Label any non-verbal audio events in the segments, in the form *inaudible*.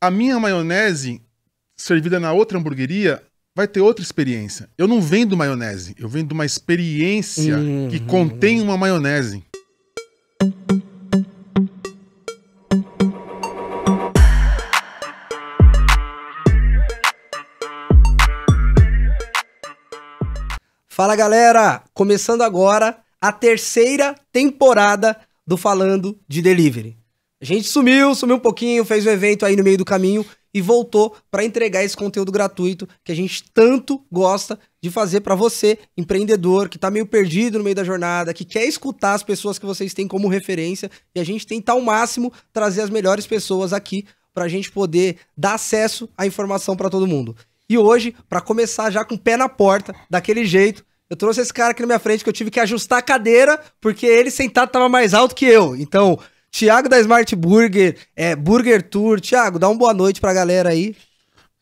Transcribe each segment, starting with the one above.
a minha maionese servida na outra hamburgueria vai ter outra experiência. Eu não vendo maionese, eu vendo uma experiência uhum. que contém uma maionese. Fala galera, começando agora a terceira temporada do Falando de Delivery. A gente sumiu, sumiu um pouquinho, fez um evento aí no meio do caminho e voltou para entregar esse conteúdo gratuito que a gente tanto gosta de fazer para você, empreendedor que está meio perdido no meio da jornada, que quer escutar as pessoas que vocês têm como referência e a gente tenta ao máximo trazer as melhores pessoas aqui para a gente poder dar acesso à informação para todo mundo. E hoje, para começar já com o pé na porta, daquele jeito, eu trouxe esse cara aqui na minha frente que eu tive que ajustar a cadeira porque ele sentado estava mais alto que eu. Então, Tiago da Smart Burger, é, Burger Tour. Tiago, dá uma boa noite pra galera aí.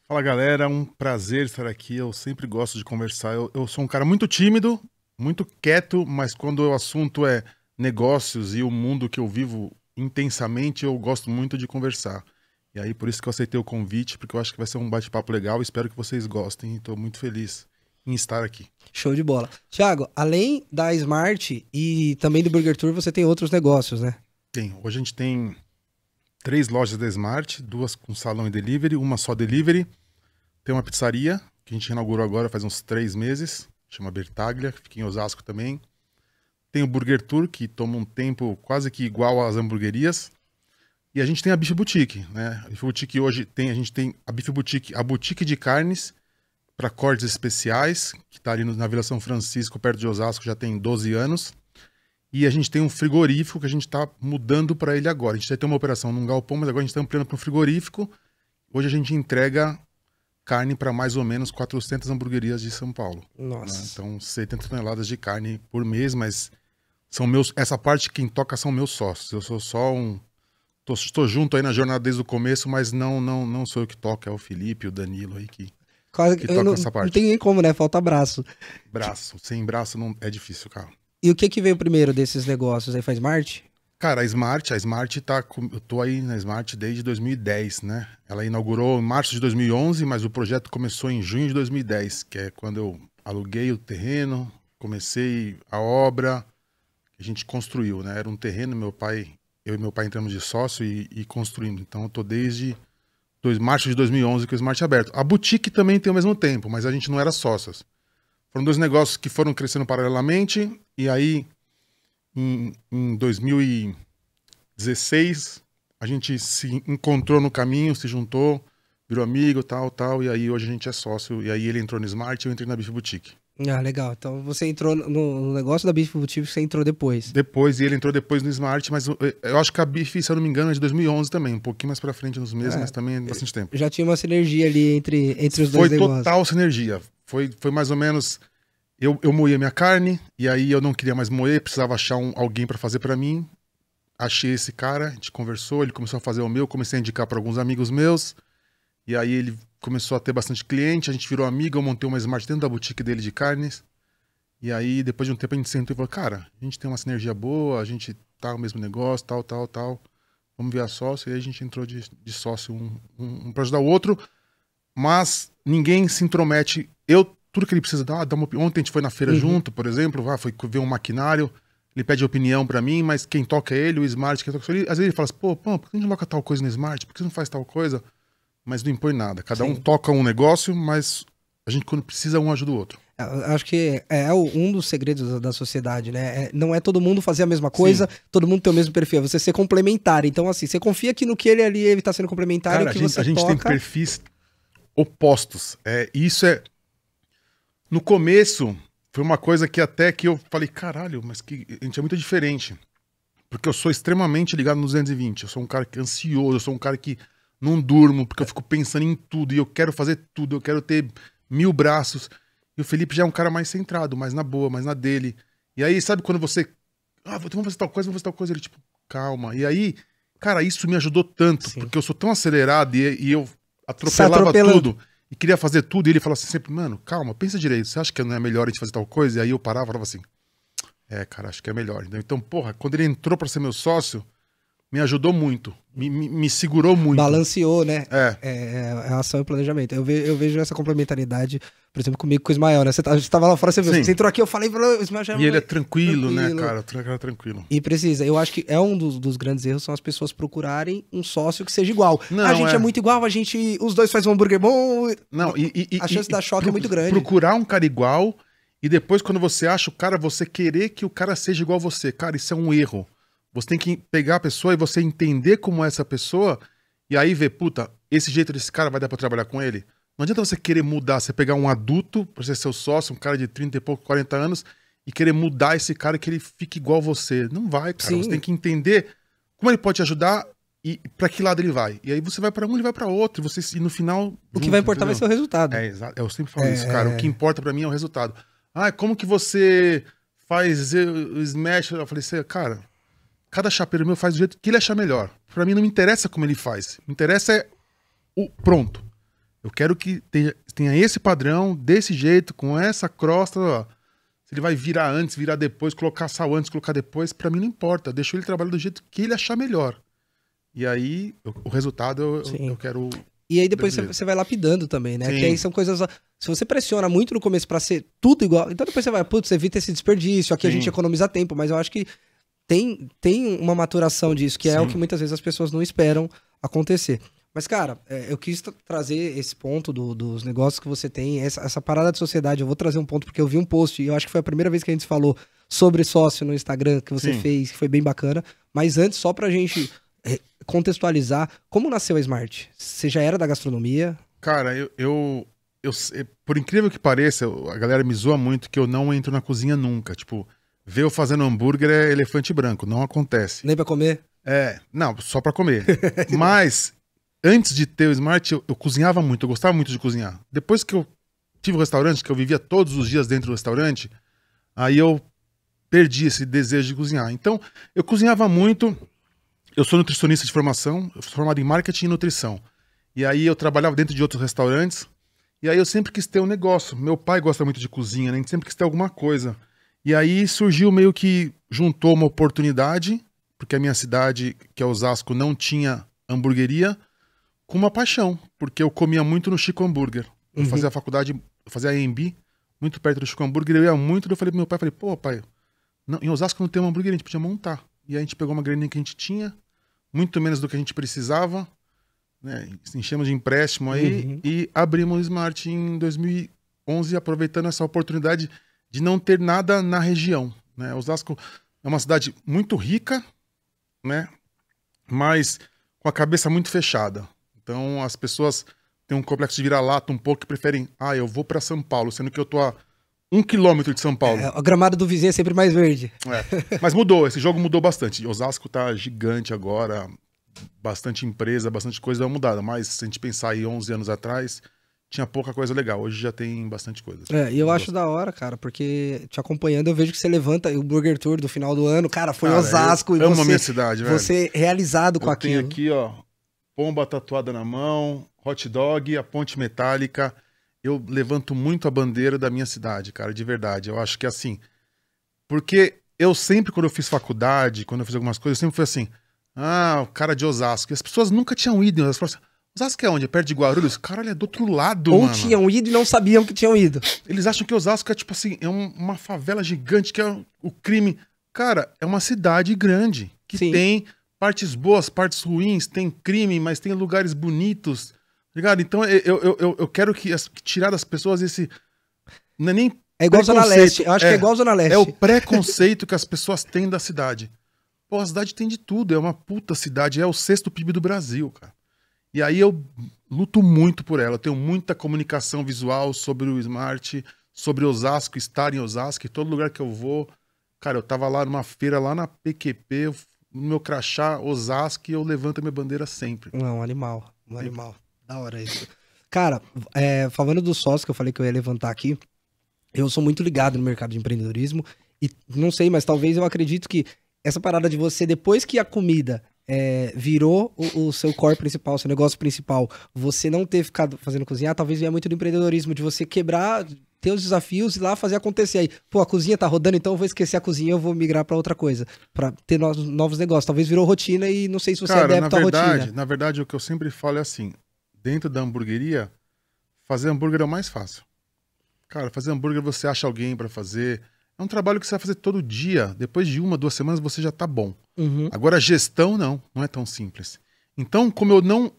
Fala galera, é um prazer estar aqui. Eu sempre gosto de conversar. Eu, eu sou um cara muito tímido, muito quieto, mas quando o assunto é negócios e o mundo que eu vivo intensamente, eu gosto muito de conversar. E aí, por isso que eu aceitei o convite, porque eu acho que vai ser um bate-papo legal. Espero que vocês gostem. Estou muito feliz em estar aqui. Show de bola. Tiago, além da Smart e também do Burger Tour, você tem outros negócios, né? Tem. Hoje a gente tem três lojas da Smart, duas com salão e delivery, uma só delivery. Tem uma pizzaria que a gente inaugurou agora faz uns três meses, chama Bertaglia, que fica em Osasco também. Tem o Burger Tour, que toma um tempo quase que igual às hamburguerias. E a gente tem a Bife Boutique, né? A Bife Boutique hoje tem, a gente tem a Bife Boutique, a boutique de carnes para cortes especiais, que está ali na Vila São Francisco, perto de Osasco, já tem 12 anos. E a gente tem um frigorífico que a gente está mudando para ele agora. A gente já tem uma operação num galpão, mas agora a gente está ampliando para um frigorífico. Hoje a gente entrega carne para mais ou menos 400 hamburguerias de São Paulo. Né? Nossa. Né? Então, 70 toneladas de carne por mês, mas são meus, essa parte quem toca são meus sócios. Eu sou só um estou junto aí na jornada desde o começo, mas não não não sou eu que toca, é o Felipe, o Danilo aí que Quase, que toca não, essa parte. Não tem nem como, né? Falta braço. Braço, sem braço não é difícil, cara. E o que que veio primeiro desses negócios aí? Foi a Smart? Cara, a Smart, a Smart tá. Eu tô aí na Smart desde 2010, né? Ela inaugurou em março de 2011, mas o projeto começou em junho de 2010, que é quando eu aluguei o terreno, comecei a obra a gente construiu, né? Era um terreno, meu pai, eu e meu pai entramos de sócio e, e construímos. Então eu tô desde dois, março de 2011 com o Smart aberto. A boutique também tem o mesmo tempo, mas a gente não era sócios. Foram dois negócios que foram crescendo paralelamente. E aí, em, em 2016, a gente se encontrou no caminho, se juntou, virou amigo, tal, tal. E aí, hoje a gente é sócio. E aí, ele entrou no Smart e eu entrei na Bife Boutique. Ah, legal. Então você entrou no, negócio da Bife Boutique, você entrou depois. Depois, e ele entrou depois no Smart, mas eh, eu, acho que a Bife, se eu não me engano, é de 2011 também, um pouquinho mais pra frente nos meses, é, mas também é bastante tempo. Já tinha uma sinergia ali entre, entre os Foi dois negócios. Foi total sinergia. Foi, foi mais ou menos. Eu, eu moía minha carne, e aí eu não queria mais moer, precisava achar um, alguém para fazer para mim. Achei esse cara, a gente conversou, ele começou a fazer o meu, comecei a indicar para alguns amigos meus. E aí ele começou a ter bastante cliente, a gente virou amigo, eu montei uma Smart dentro da boutique dele de carnes. E aí, depois de um tempo, a gente sentou e falou: Cara, a gente tem uma sinergia boa, a gente tá no mesmo negócio, tal, tal, tal. Vamos a sócio. E aí a gente entrou de, de sócio um, um, um para ajudar o outro mas ninguém se intromete. Eu, tudo que ele precisa dar, ah, dá uma, ontem a gente foi na feira uhum. junto, por exemplo, foi ver um maquinário, ele pede opinião para mim, mas quem toca é ele, o Smart, quem toca é ele. Às vezes ele fala assim, pô, pô, por que a gente coloca tal coisa no Smart? Por que não faz tal coisa? Mas não impõe nada. Cada Sim. um toca um negócio, mas a gente, quando precisa, um ajuda o outro. É, acho que é, é um dos segredos da sociedade, né? Não é todo mundo fazer a mesma coisa, Sim. todo mundo ter o mesmo perfil, é você ser complementar. Então, assim, você confia que no que ele ali ele tá sendo complementar, Cara, que a gente, você a gente toca... tem perfis opostos. É, isso é. No começo, foi uma coisa que até que eu falei, caralho, mas que a gente é muito diferente. Porque eu sou extremamente ligado no 220. Eu sou um cara que é ansioso, eu sou um cara que não durmo, porque eu fico pensando em tudo e eu quero fazer tudo, eu quero ter mil braços. E o Felipe já é um cara mais centrado, mais na boa, mais na dele. E aí, sabe quando você. Ah, então vamos fazer tal coisa, vamos fazer tal coisa. Ele, tipo, calma. E aí, cara, isso me ajudou tanto, Sim. porque eu sou tão acelerado e, e eu atropelava tudo e queria fazer tudo. E ele falava assim sempre, mano, calma, pensa direito. Você acha que não é melhor a gente fazer tal coisa? E aí eu parava e falava assim, é, cara, acho que é melhor. Então, porra, quando ele entrou para ser meu sócio, me ajudou muito, me, me segurou muito. Balanceou, né? É. É, é. é a ação e o planejamento. Eu, ve, eu vejo essa complementaridade, por exemplo, comigo com o Ismael, né? Você tá, estava lá fora, você viu. Sim. Você entrou aqui, eu falei para o Ismael. Já é e ele é tranquilo, tranquilo, né, cara? Tranquilo, tranquilo. E precisa. Eu acho que é um dos, dos, grandes erros são as pessoas procurarem um sócio que seja igual. Não, a gente é... é muito igual, a gente. Os dois fazem um hambúrguer bom. Não, e, e, a chance e, da choque pro, é muito grande. Procurar um cara igual e depois, quando você acha o cara, você querer que o cara seja igual a você. Cara, isso é um erro. Você tem que pegar a pessoa e você entender como é essa pessoa e aí ver, puta, esse jeito desse cara vai dar para trabalhar com ele. Não adianta você querer mudar, você pegar um adulto para ser seu sócio, um cara de 30 e pouco, 40 anos e querer mudar esse cara que ele fique igual você. Não vai, cara. Sim. Você tem que entender como ele pode te ajudar e para que lado ele vai. E aí você vai para um, ele vai para outro, e você e no final junto, o que vai importar entendeu? vai ser o resultado. É, exato. Eu sempre falo é... isso, cara. O que importa para mim é o resultado. Ah, como que você faz o smash? Eu falei assim, cara, cada chapeiro meu faz do jeito que ele achar melhor. Para mim não me interessa como ele faz. Me interessa é o pronto. Eu quero que tenha, tenha esse padrão, desse jeito, com essa crosta. Ó. Se ele vai virar antes, virar depois, colocar sal antes, colocar depois, para mim não importa. Deixa ele trabalhar do jeito que ele achar melhor. E aí, eu, o resultado eu, eu, quero e aí depois você vai lapidando também, né? Sim. Que aí são coisas. Se você pressiona muito no começo para ser tudo igual, então depois você vai, putz, evita esse desperdício, aqui Sim. a gente economiza tempo, mas eu acho que tem, tem uma maturação disso, que Sim. é o que muitas vezes as pessoas não esperam acontecer. Mas, cara, é, eu quis trazer esse ponto do, dos negócios que você tem, essa, essa, parada de sociedade. Eu vou trazer um ponto, porque eu vi um post, e eu acho que foi a primeira vez que a gente falou sobre sócio no Instagram, que você Sim. fez, que foi bem bacana. Mas antes, só pra gente é, contextualizar, como nasceu a Smart? Você já era da gastronomia? Cara, eu, eu, eu por incrível que pareça, a galera me zoa muito que eu não entro na cozinha nunca. Tipo, Ver eu fazendo hambúrguer é elefante branco, não acontece. Nem para comer? É, não, só para comer. *laughs* Mas, antes de ter o Smart, eu, eu, cozinhava muito, eu gostava muito de cozinhar. Depois que eu tive o restaurante, que eu vivia todos os dias dentro do restaurante, aí eu perdi esse desejo de cozinhar. Então, eu cozinhava muito. Eu sou nutricionista de formação, formado em marketing e nutrição. E aí eu trabalhava dentro de outros restaurantes. E aí eu sempre quis ter um negócio. Meu pai gosta muito de cozinha, né? A gente sempre quis ter alguma coisa. E aí surgiu meio que juntou uma oportunidade, porque a minha cidade, que é Osasco, não tinha hamburgueria, com uma paixão, porque eu comia muito no Chico Hambúrguer. Eu uhum. fazia a faculdade, fazia a EMB, muito perto do Chico Hambúrguer, eu ia muito, eu falei pro meu pai, falei, pô, pai, não, em Osasco não tem uma hamburgueria, a gente podia montar. E aí a gente pegou uma graninha que a gente tinha, muito menos do que a gente precisava, né, enchemos de empréstimo aí uhum. e abrimos o Smart em 2011, aproveitando essa oportunidade de não ter nada na região. Né? Osasco é uma cidade muito rica, né? mas com a cabeça muito fechada. Então as pessoas têm um complexo de vira-lata um pouco que preferem, ah, eu vou para São Paulo, sendo que eu tô a um quilômetro de São Paulo. É, a gramada do vizinho é sempre mais verde. É. Mas mudou, esse jogo mudou bastante. Osasco tá gigante agora, bastante empresa, bastante coisa mudada. Mas se a gente pensar aí 11 anos atrás, tinha pouca coisa legal. Hoje já tem bastante coisa. Assim. É, e eu, acho da hora, cara, porque te acompanhando eu vejo que você levanta o Burger Tour do final do ano, cara, foi cara, Osasco e amo você, a minha cidade, velho. Você realizado com eu aquilo. Tem aqui, ó, pomba tatuada na mão, hot dog, a ponte metálica. Eu levanto muito a bandeira da minha cidade, cara, de verdade. Eu acho que assim, porque eu sempre quando eu fiz faculdade, quando eu fiz algumas coisas, eu sempre fui assim: "Ah, o cara de Osasco". E as pessoas nunca tinham ido, elas falavam assim, Osasco é onde? É perto de Guarulhos? Caralho, é do outro lado, Ou mano. tinham ido e não sabiam que tinham ido. Eles acham que Osasco é, tipo assim, é um, uma favela gigante, que é o crime. Cara, é uma cidade grande, que Sim. tem partes boas, partes ruins, tem crime, mas tem lugares bonitos, tá ligado? Então, eu, eu, eu, eu quero que as, tirar das pessoas esse... Não é nem é igual Zona Leste. Eu acho é, que é igual Zona Leste. É o preconceito que as pessoas têm da cidade. Pô, a cidade tem de tudo. É uma puta cidade. É o sexto PIB do Brasil, cara. E aí eu luto muito por ela. Eu tenho muita comunicação visual sobre o Smart, sobre Osasco, estar em Osasco, em todo lugar que eu vou. Cara, eu tava lá numa feira, lá na PQP, no meu crachá Osasco, e eu levanto a minha bandeira sempre. Não, animal, um animal. Da hora isso. Cara, é, falando do sócio que eu falei que eu ia levantar aqui, eu sou muito ligado no mercado de empreendedorismo e não sei, mas talvez eu acredito que essa parada de você, depois que a comida é, virou o, o, seu core principal, seu negócio principal, você não ter ficado fazendo cozinhar, talvez venha muito do empreendedorismo, de você quebrar teus desafios e lá fazer acontecer. Aí, pô, a cozinha tá rodando, então eu vou esquecer a cozinha, eu vou migrar para outra coisa, para ter novos, novos negócios. Talvez virou rotina e não sei se você Cara, é adepto na tá verdade, à rotina. Na verdade, o que eu sempre falo é assim, dentro da hamburgueria, fazer hambúrguer é o mais fácil. Cara, fazer hambúrguer você acha alguém para fazer, é um trabalho que você vai fazer todo dia. Depois de uma, duas semanas, você já está bom. Uhum. Agora, gestão, não. Não é tão simples. Então, como eu não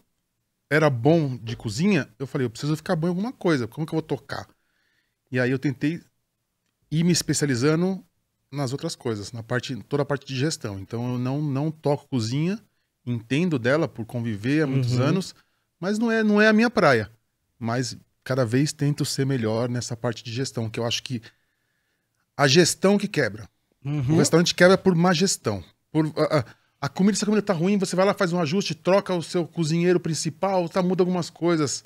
era bom de cozinha, eu falei, eu preciso ficar bom em alguma coisa. Como que eu vou tocar? E aí eu tentei ir me especializando nas outras coisas, na parte, toda a parte de gestão. Então, eu não, não toco cozinha, entendo dela por conviver há muitos uhum. anos, mas não é, não é a minha praia. Mas cada vez tento ser melhor nessa parte de gestão, que eu acho que a gestão que quebra. Uhum. O restaurante quebra por má gestão. Por, a, a, a comida, se a comida tá ruim, você vai lá, faz um ajuste, troca o seu cozinheiro principal, tá, muda algumas coisas.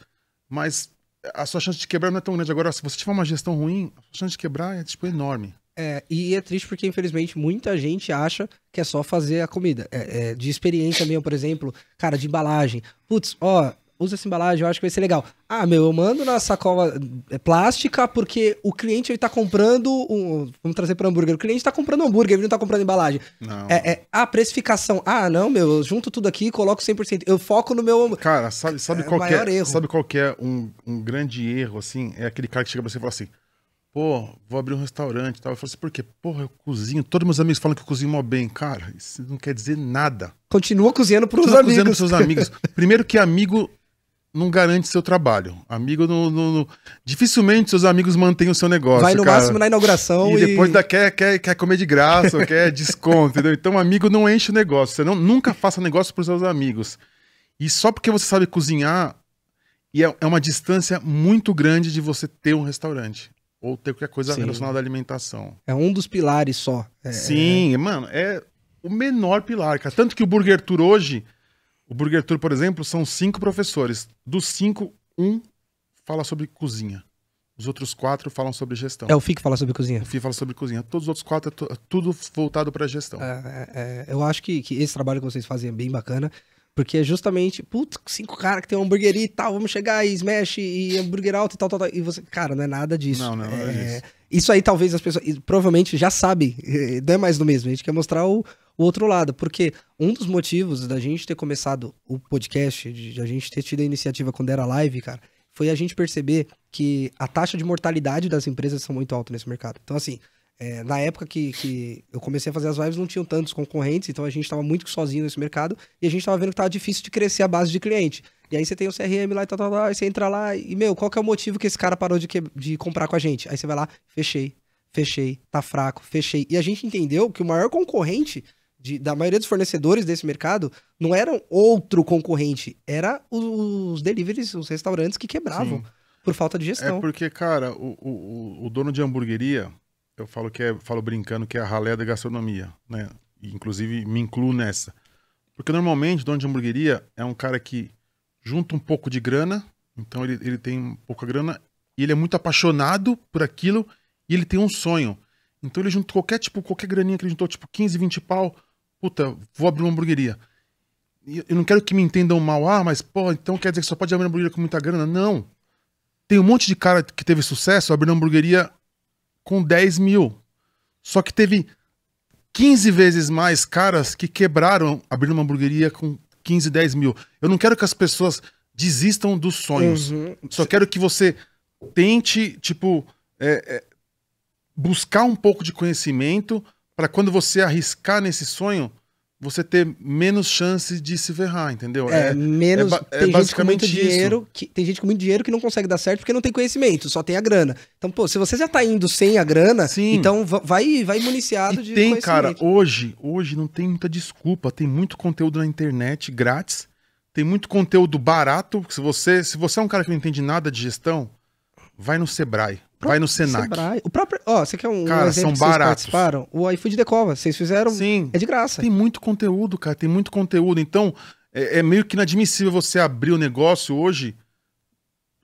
Mas a sua chance de quebrar não é tão grande. Agora, se você tiver uma gestão ruim, a chance de quebrar é tipo enorme. É, e é triste porque, infelizmente, muita gente acha que é só fazer a comida. É, é, de experiência mesmo, por exemplo, cara, de embalagem. Putz, ó, usa essa embalagem, eu acho que vai ser legal. Ah, meu, eu mando na sacola é, plástica porque o cliente ele tá comprando um, vamos trazer para hambúrguer, o cliente tá comprando hambúrguer, ele não tá comprando embalagem. Não. É, é, precificação. Ah, não, meu, eu junto tudo aqui, coloco 100%. Eu foco no meu Cara, sabe, sabe é, qual é, maior é, erro. sabe qual é um, um grande erro assim? É aquele cara que chega para você e fala assim: pô, vou abrir um restaurante e tal. Eu falo assim, por quê? Porra, eu cozinho. Todos meus amigos falam que eu cozinho mó bem. Cara, isso não quer dizer nada. Continua cozinhando pros Continua amigos. Cozinhando pros seus amigos. *laughs* Primeiro que amigo não garante seu trabalho. Amigo no, no, no... Dificilmente seus amigos mantêm o seu negócio. Vai no cara. máximo na inauguração. E, e... depois da, quer, quer, quer comer de graça, quer *laughs* desconto, entendeu? Então, amigo não enche o negócio. Você não, nunca faça negócio para seus amigos. E só porque você sabe cozinhar, e é, é, uma distância muito grande de você ter um restaurante. Ou ter qualquer coisa Sim. relacionada à alimentação. É um dos pilares só. É... Sim, é. mano, é o menor pilar, cara. Tanto que o Burger Tour hoje o Burger Tour, por exemplo, são cinco professores. Dos cinco, um fala sobre cozinha. Os outros quatro falam sobre gestão. É o FI que fala sobre cozinha. O FI fala sobre cozinha. Todos os outros quatro é, é tudo voltado para gestão. É, é, é, eu acho que, que esse trabalho que vocês fazem é bem bacana. Porque é justamente, putz, cinco caras que tem uma hamburgueria e tal, vamos chegar e smash e hambúrguer alto e tal, tal, tal. E você, cara, não é nada disso. Não, não, é, não é isso. Isso aí talvez as pessoas, provavelmente já sabe, eh, não é mais do mesmo. A gente quer mostrar o, o outro lado, porque um dos motivos da gente ter começado o podcast, de a gente ter tido a iniciativa quando era live, cara, foi a gente perceber que a taxa de mortalidade das empresas são muito alta nesse mercado. Então, assim, é, na época que, que, eu comecei a fazer as lives, não tinham tantos concorrentes, então a gente estava muito sozinho nesse mercado e a gente estava vendo que estava difícil de crescer a base de cliente. E aí você tem o CRM lá e tal, tal, tal, você entra lá e, meu, qual que é o motivo que esse cara parou de, que, de comprar com a gente? Aí você vai lá, fechei, fechei, tá fraco, fechei. E a gente entendeu que o maior concorrente de, da maioria dos fornecedores desse mercado não eram outro concorrente, era os, os deliveries, os restaurantes que quebravam Sim. por falta de gestão. É porque, cara, o, o, o, dono de hamburgueria, eu falo que é, falo brincando que é a ralé da gastronomia, né? inclusive me incluo nessa. Porque normalmente o dono de hamburgueria é um cara que junta um pouco de grana, então ele, ele tem pouca grana, e ele é muito apaixonado por aquilo, e ele tem um sonho. Então ele junta qualquer, tipo, qualquer graninha que ele juntou, tipo 15, 20 pau, puta, vou abrir uma hamburgueria. eu não quero que me entendam mal, ah, mas pô, então quer dizer que só pode abrir uma hamburgueria com muita grana? Não. Tem um monte de cara que teve sucesso abrindo hamburgueria com 10 mil. Só que teve 15 vezes mais caras que quebraram abrindo uma hamburgueria com 15, 10 mil. Eu não quero que as pessoas desistam dos sonhos. Uhum. Só quero que você tente, tipo, é, é, buscar um pouco de conhecimento para quando você arriscar nesse sonho, você ter menos chance de se ferrar, entendeu? É, é, é menos. É, é tem gente com muito dinheiro que tem gente com muito dinheiro que não consegue dar certo porque não tem conhecimento, só tem a grana. Então, pô, se você já tá indo sem a grana, Sim. então vai vai municiado e de tem, cara, hoje, hoje não tem muita desculpa, tem muito conteúdo na internet grátis, tem muito conteúdo barato, se você, se você é um cara que não entende nada de gestão, vai no Sebrae, vai no Senac. Sebrae. O próprio, ó, você quer um cara, exemplo são baratos. participaram? O iFood Decova, vocês fizeram, Sim. é de graça. Tem muito conteúdo, cara, tem muito conteúdo. Então, é, é meio que inadmissível você abrir o negócio hoje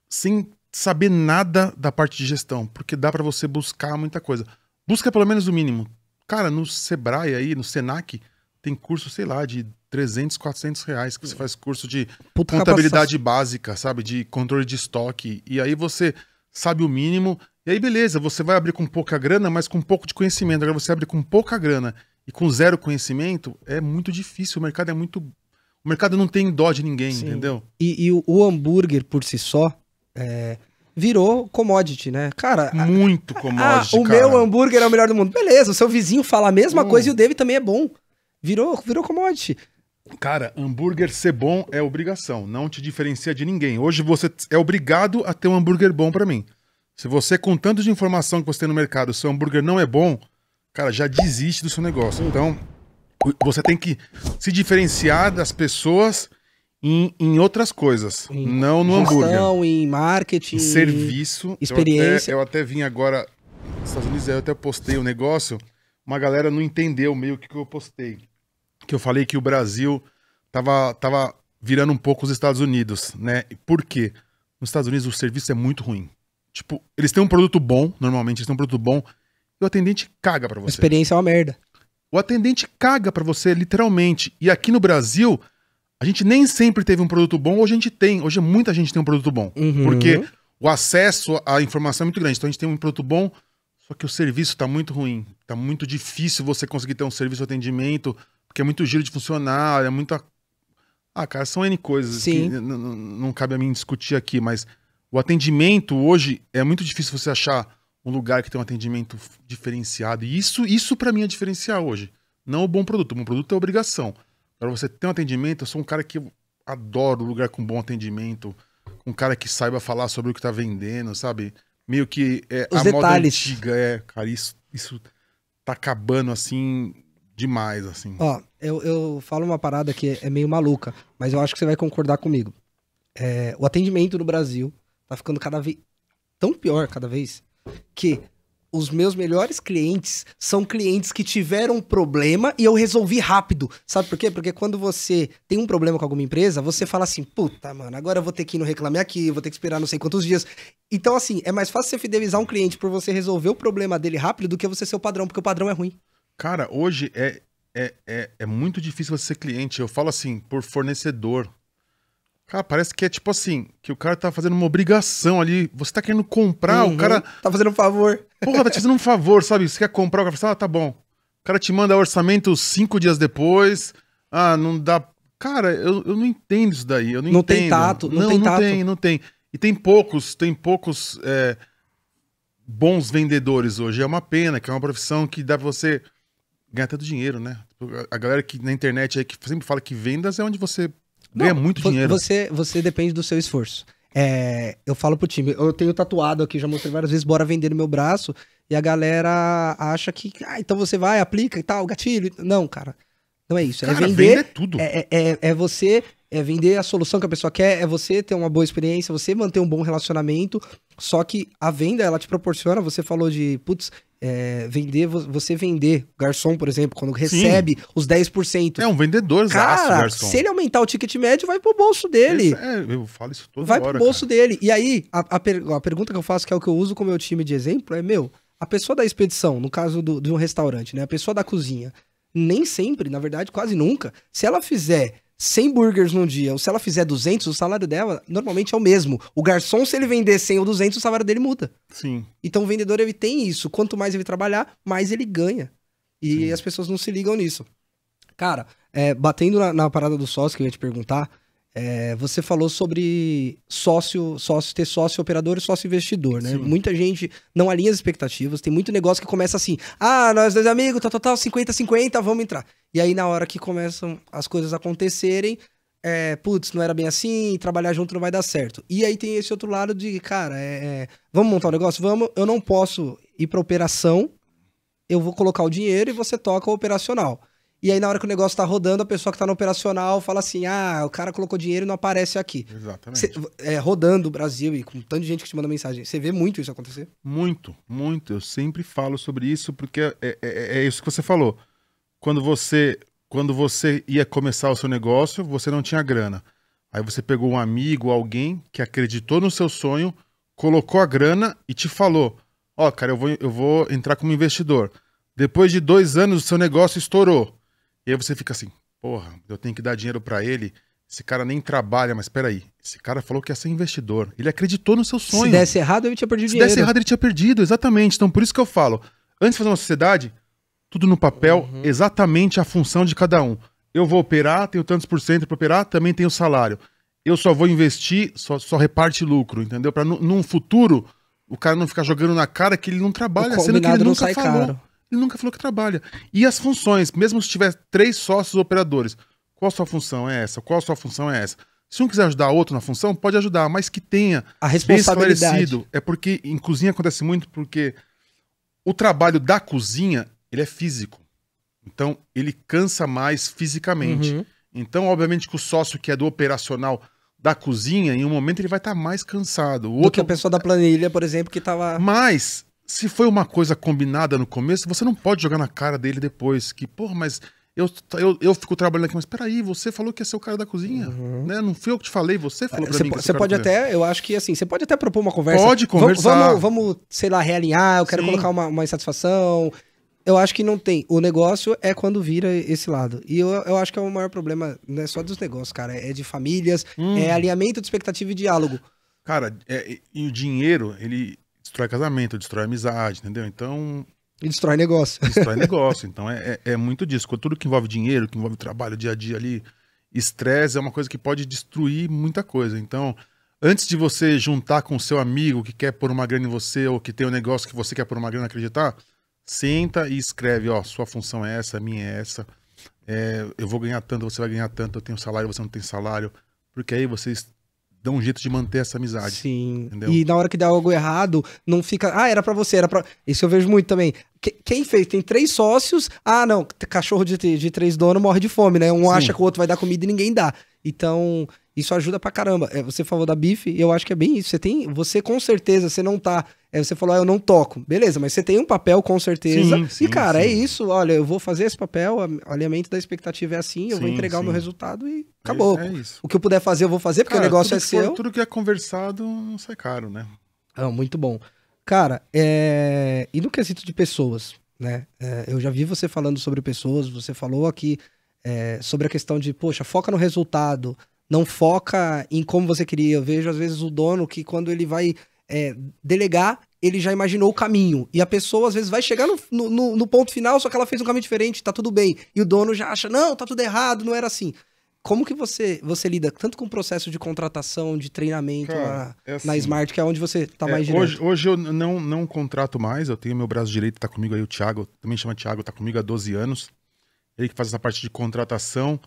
sem saber nada da parte de gestão, porque dá para você buscar muita coisa. Busca pelo menos o mínimo. Cara, no Sebrae aí, no Senac, tem curso, sei lá, de 300, 400 reais, que você hum. faz curso de Puta contabilidade capacidade. básica, sabe? De controle de estoque. E aí você sabe o mínimo. E aí, beleza, você vai abrir com pouca grana, mas com um pouco de conhecimento. Agora você abre com pouca grana e com zero conhecimento, é muito difícil. O mercado é muito. O mercado não tem dó de ninguém, Sim. entendeu? E, e o, o, hambúrguer por si só. É virou commodity, né? Cara. Muito *laughs* commodity. A, ah, a, o meu hambúrguer é o melhor do mundo. Beleza, o seu vizinho fala a mesma hum. coisa e o dele também é bom. Virou, virou commodity. Cara, hambúrguer ser bom é obrigação, não te diferencia de ninguém. Hoje você é obrigado a ter um hambúrguer bom para mim. Se você, com tanto de informação que você tem no mercado, seu hambúrguer não é bom, cara, já desiste do seu negócio. Então, você tem que se diferenciar das pessoas em, em outras coisas, em não no gestão, hambúrguer. em marketing, em serviço. Experiência. Eu até, eu até vim agora nos Estados Unidos, eu até postei o um negócio, uma galera não entendeu meio que eu postei que eu falei que o Brasil tava, tava virando um pouco os Estados Unidos, né? Por quê? Nos Estados Unidos o serviço é muito ruim. Tipo, eles têm um produto bom, normalmente eles têm um produto bom, e o atendente caga para você. A experiência é uma merda. O atendente caga para você, literalmente. E aqui no Brasil, a gente nem sempre teve um produto bom, hoje a gente tem. Hoje muita gente tem um produto bom. Uhum. Porque o acesso à informação é muito grande. Então a gente tem um produto bom, só que o serviço está muito ruim. Está muito difícil você conseguir ter um serviço de atendimento porque é muito giro de funcionário, é muita. Ah, cara, são N coisas Sim. que não cabe a mim discutir aqui, mas o atendimento hoje é muito difícil você achar um lugar que tem um atendimento diferenciado. E isso, isso para mim é diferenciar hoje. Não o bom produto. O bom produto é obrigação. Para você ter um atendimento, eu sou um cara que adoro lugar com bom atendimento, um cara que saiba falar sobre o que tá vendendo, sabe? Meio que é, Os a detalhes. moda antiga, é, cara, isso, isso tá acabando assim demais, assim. Ó, eu, eu falo uma parada que é meio maluca, mas eu acho que você vai concordar comigo. É, o atendimento no Brasil tá ficando cada vez tão pior cada vez que os meus melhores clientes são clientes que tiveram problema e eu resolvi rápido. Sabe por quê? Porque quando você tem um problema com alguma empresa, você fala assim: puta, mano, agora eu vou ter que ir no Reclame Aqui, vou ter que esperar não sei quantos dias. Então, assim, é mais fácil você fidelizar um cliente por você resolver o problema dele rápido do que você ser o padrão, porque o padrão é ruim. Cara, hoje é, é, é, é muito difícil você ser cliente. Eu falo assim, por fornecedor. Cara, parece que é tipo assim, que o cara tá fazendo uma obrigação ali. Você tá querendo comprar, uhum, o cara. Tá fazendo um favor. Porra, tá te fazendo um favor, sabe? Você quer comprar, o cara fala, assim, ah, tá bom. O cara te manda orçamento cinco dias depois. Ah, não dá. Cara, eu, eu não entendo isso daí. Eu não, não entendo. tem tato, não, não tem não Não tem, não tem. E tem poucos, tem poucos é, bons vendedores hoje. É uma pena, que é uma profissão que dá pra você ganhar tanto dinheiro, né? Tipo, a galera que na internet aí que sempre fala que vendas é onde você não, ganha muito dinheiro. Você, você depende do seu esforço. É, eu falo pro time, eu tenho tatuado aqui, já mostrei várias vezes, bora vender no meu braço, e a galera acha que, ah, então você vai, aplica e tal, gatilho. Não, cara. Não é isso. É cara, é vender. É tudo. É, é, é, é você é vender a solução que a pessoa quer, é você ter uma boa experiência, você manter um bom relacionamento. Só que a venda, ela te proporciona, você falou de, putz, é, vender, você vender. garçom, por exemplo, quando recebe Sim. os 10%. É um vendedor, cara, garçom. Se ele aumentar o ticket médio, vai pro bolso dele. é, eu falo isso toda vai hora. Vai pro bolso cara. dele. E aí, a, a, per, a, pergunta que eu faço, que é o que eu uso com o meu time de exemplo, é: meu, a pessoa da expedição, no caso do, de um restaurante, né? A pessoa da cozinha, nem sempre, na verdade, quase nunca, se ela fizer 100 burgers num dia, ou se ela fizer 200, o salário dela normalmente é o mesmo. O garçom, se ele vender 100 ou 200, o salário dele muda. Sim. Então o vendedor, ele tem isso. Quanto mais ele trabalhar, mais ele ganha. E Sim. as pessoas não se ligam nisso. Cara, é, batendo na, na, parada do sócio que eu ia te perguntar, é, você falou sobre sócio, sócio ter sócio operador e sócio investidor, né? Sim. Muita gente não alinha as expectativas, tem muito negócio que começa assim: "Ah, nós dois amigos, tal, tal, tal, 50 50, vamos entrar". E aí na hora que começam as coisas acontecerem, é, putz, não era bem assim, trabalhar junto não vai dar certo. E aí tem esse outro lado de, cara, é, é, vamos montar um negócio? Vamos, eu não posso ir pra operação, eu vou colocar o dinheiro e você toca o operacional. E aí, na hora que o negócio tá rodando, a pessoa que tá no operacional fala assim: ah, o cara colocou dinheiro e não aparece aqui. Exatamente. Cê, é, rodando o Brasil e com tanto de gente que te manda mensagem. Você vê muito isso acontecer? Muito, muito. Eu sempre falo sobre isso, porque é, é, é, é isso que você falou. Quando você, quando você ia começar o seu negócio, você não tinha grana. Aí você pegou um amigo, alguém que acreditou no seu sonho, colocou a grana e te falou: ó, oh, cara, eu vou, eu vou entrar como investidor. Depois de dois anos, o seu negócio estourou e aí você fica assim, porra, eu tenho que dar dinheiro para ele. Esse cara nem trabalha, mas peraí. Esse cara falou que ia ser investidor. Ele acreditou no seu sonho. Se desse errado, ele tinha perdido Se dinheiro. Se desse errado, ele tinha perdido, exatamente. Então, por isso que eu falo: antes de fazer uma sociedade, tudo no papel, uhum. exatamente a função de cada um. Eu vou operar, tenho tantos por cento para operar, também tenho salário. Eu só vou investir, só, só reparte lucro, entendeu? Para num futuro, o cara não ficar jogando na cara que ele não trabalha, sendo que ele nunca falou. Caro. Ele nunca falou que trabalha. E as funções, mesmo se tiver três sócios operadores, qual a sua função é essa? Qual a sua função é essa? Se um quiser ajudar outro na função, pode ajudar, mas que tenha a responsabilidade. Bem esclarecido. É porque em cozinha acontece muito porque o trabalho da cozinha, ele é físico. Então, ele cansa mais fisicamente. Uhum. Então, obviamente que o sócio que é do operacional da cozinha, em um momento ele vai estar tá mais cansado. O outro... Do que a pessoa da planilha, por exemplo, que estava... Mas se foi uma coisa combinada no começo, você não pode jogar na cara dele depois. Que, porra, mas eu, eu, eu fico trabalhando aqui, mas peraí, você falou que ia ser o cara da cozinha, uhum. né? Não fui eu que te falei, você falou é, pra cê mim. Você pode até, eu acho que assim, você pode até propor uma conversa. Pode conversar. Vamos, vamos sei lá, realinhar, eu quero Sim. colocar uma, uma, insatisfação. Eu acho que não tem. O negócio é quando vira esse lado. E eu, eu acho que é o maior problema, não é só dos negócios, cara, é de famílias, é hum. é alinhamento de expectativa e diálogo. Cara, é, e o dinheiro, ele destrói casamento, destrói amizade, entendeu? Então. E destrói negócio. Destrói *laughs* negócio. Então é, é, é muito disso. Tudo que envolve dinheiro, que envolve trabalho, dia a dia ali, estresse é uma coisa que pode destruir muita coisa. Então, antes de você juntar com o seu amigo que quer pôr uma grana em você ou que tem um negócio que você quer pôr uma grana acreditar, senta e escreve, ó, sua função é essa, a minha é essa. É, eu vou ganhar tanto, você vai ganhar tanto, eu tenho salário, você não tem salário. Porque aí vocês dão um jeito de manter essa amizade. Sim. Entendeu? E na hora que der algo errado, não fica. Ah, era para você, era para. Isso eu vejo muito também. quem fez? Tem três sócios. Ah, não, cachorro de, de três donos morre de fome, né? Um Sim. acha que o outro vai dar comida e ninguém dá. Então, isso ajuda pra caramba. É, você falou da bife, eu acho que é bem isso. Você tem, você com certeza, você não tá. É, você falou, ah, eu não toco. Beleza, mas você tem um papel com certeza. Sim, e, cara, é sim. é isso. Olha, eu vou fazer esse papel, o alinhamento da expectativa é assim, eu vou entregar o meu resultado e acabou. É, é o que eu puder fazer, eu vou fazer, porque cara, o negócio é seu. For, tudo que é conversado não sai caro, né? Ah, muito bom. Cara, é... e no quesito de pessoas, né? eu já vi você falando sobre pessoas, você falou aqui é, sobre a questão de, poxa, foca no resultado, não foca em como você queria. Eu vejo, às vezes, o dono que quando ele vai é, delegar, ele já imaginou o caminho. E a pessoa, às vezes, vai chegar no, no, no, ponto final, só que ela fez um caminho diferente, tá tudo bem. E o dono já acha, não, tá tudo errado, não era assim. Como que você, você lida tanto com o processo de contratação, de treinamento Cara, na, é assim, na, Smart, que é onde você tá é, mais direto? Hoje, hoje eu não, não contrato mais, eu tenho meu braço direito, tá comigo aí o Thiago, também chama Thiago, tá comigo há 12 anos ele que faz essa parte de contratação.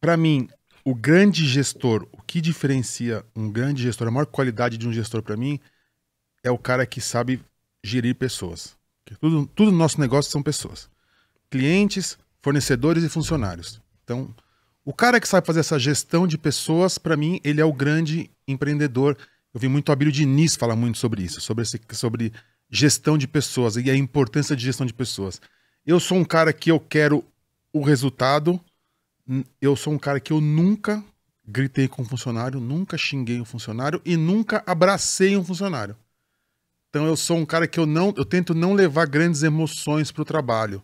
Para mim, o grande gestor, o que diferencia um grande gestor, a maior qualidade de um gestor para mim, é o cara que sabe gerir pessoas. Tudo, tudo no nosso negócio são pessoas. Clientes, fornecedores e funcionários. Então, o cara que sabe fazer essa gestão de pessoas, para mim, ele é o grande empreendedor. Eu vi muito o Abílio Diniz falar muito sobre isso, sobre, esse, sobre gestão de pessoas e a importância de gestão de pessoas. Eu sou um cara que eu quero o resultado. Eu sou um cara que eu nunca gritei com um funcionário, nunca xinguei um funcionário e nunca abracei um funcionário. Então eu sou um cara que eu não, eu tento não levar grandes emoções para o trabalho.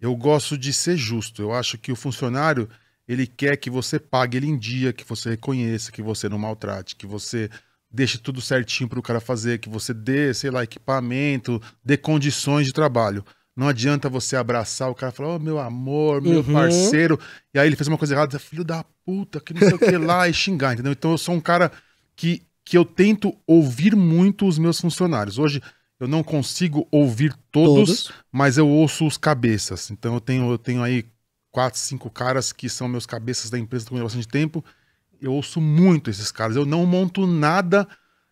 Eu gosto de ser justo. Eu acho que o funcionário ele quer que você pague ele em dia, que você reconheça, que você não maltrate, que você deixe tudo certinho para o cara fazer, que você dê, sei lá, equipamento, dê condições de trabalho. Não adianta você abraçar o cara e falar, oh, meu amor, meu uhum. parceiro. E aí ele fez uma coisa errada, filho da puta, que não sei o que lá, e xingar, entendeu? Então eu sou um cara que, que eu tento ouvir muito os meus funcionários. Hoje eu não consigo ouvir todos, todos, mas eu ouço os cabeças. Então eu tenho, eu tenho aí quatro, cinco caras que são meus cabeças da empresa com bastante tempo. Eu ouço muito esses caras. Eu não monto nada,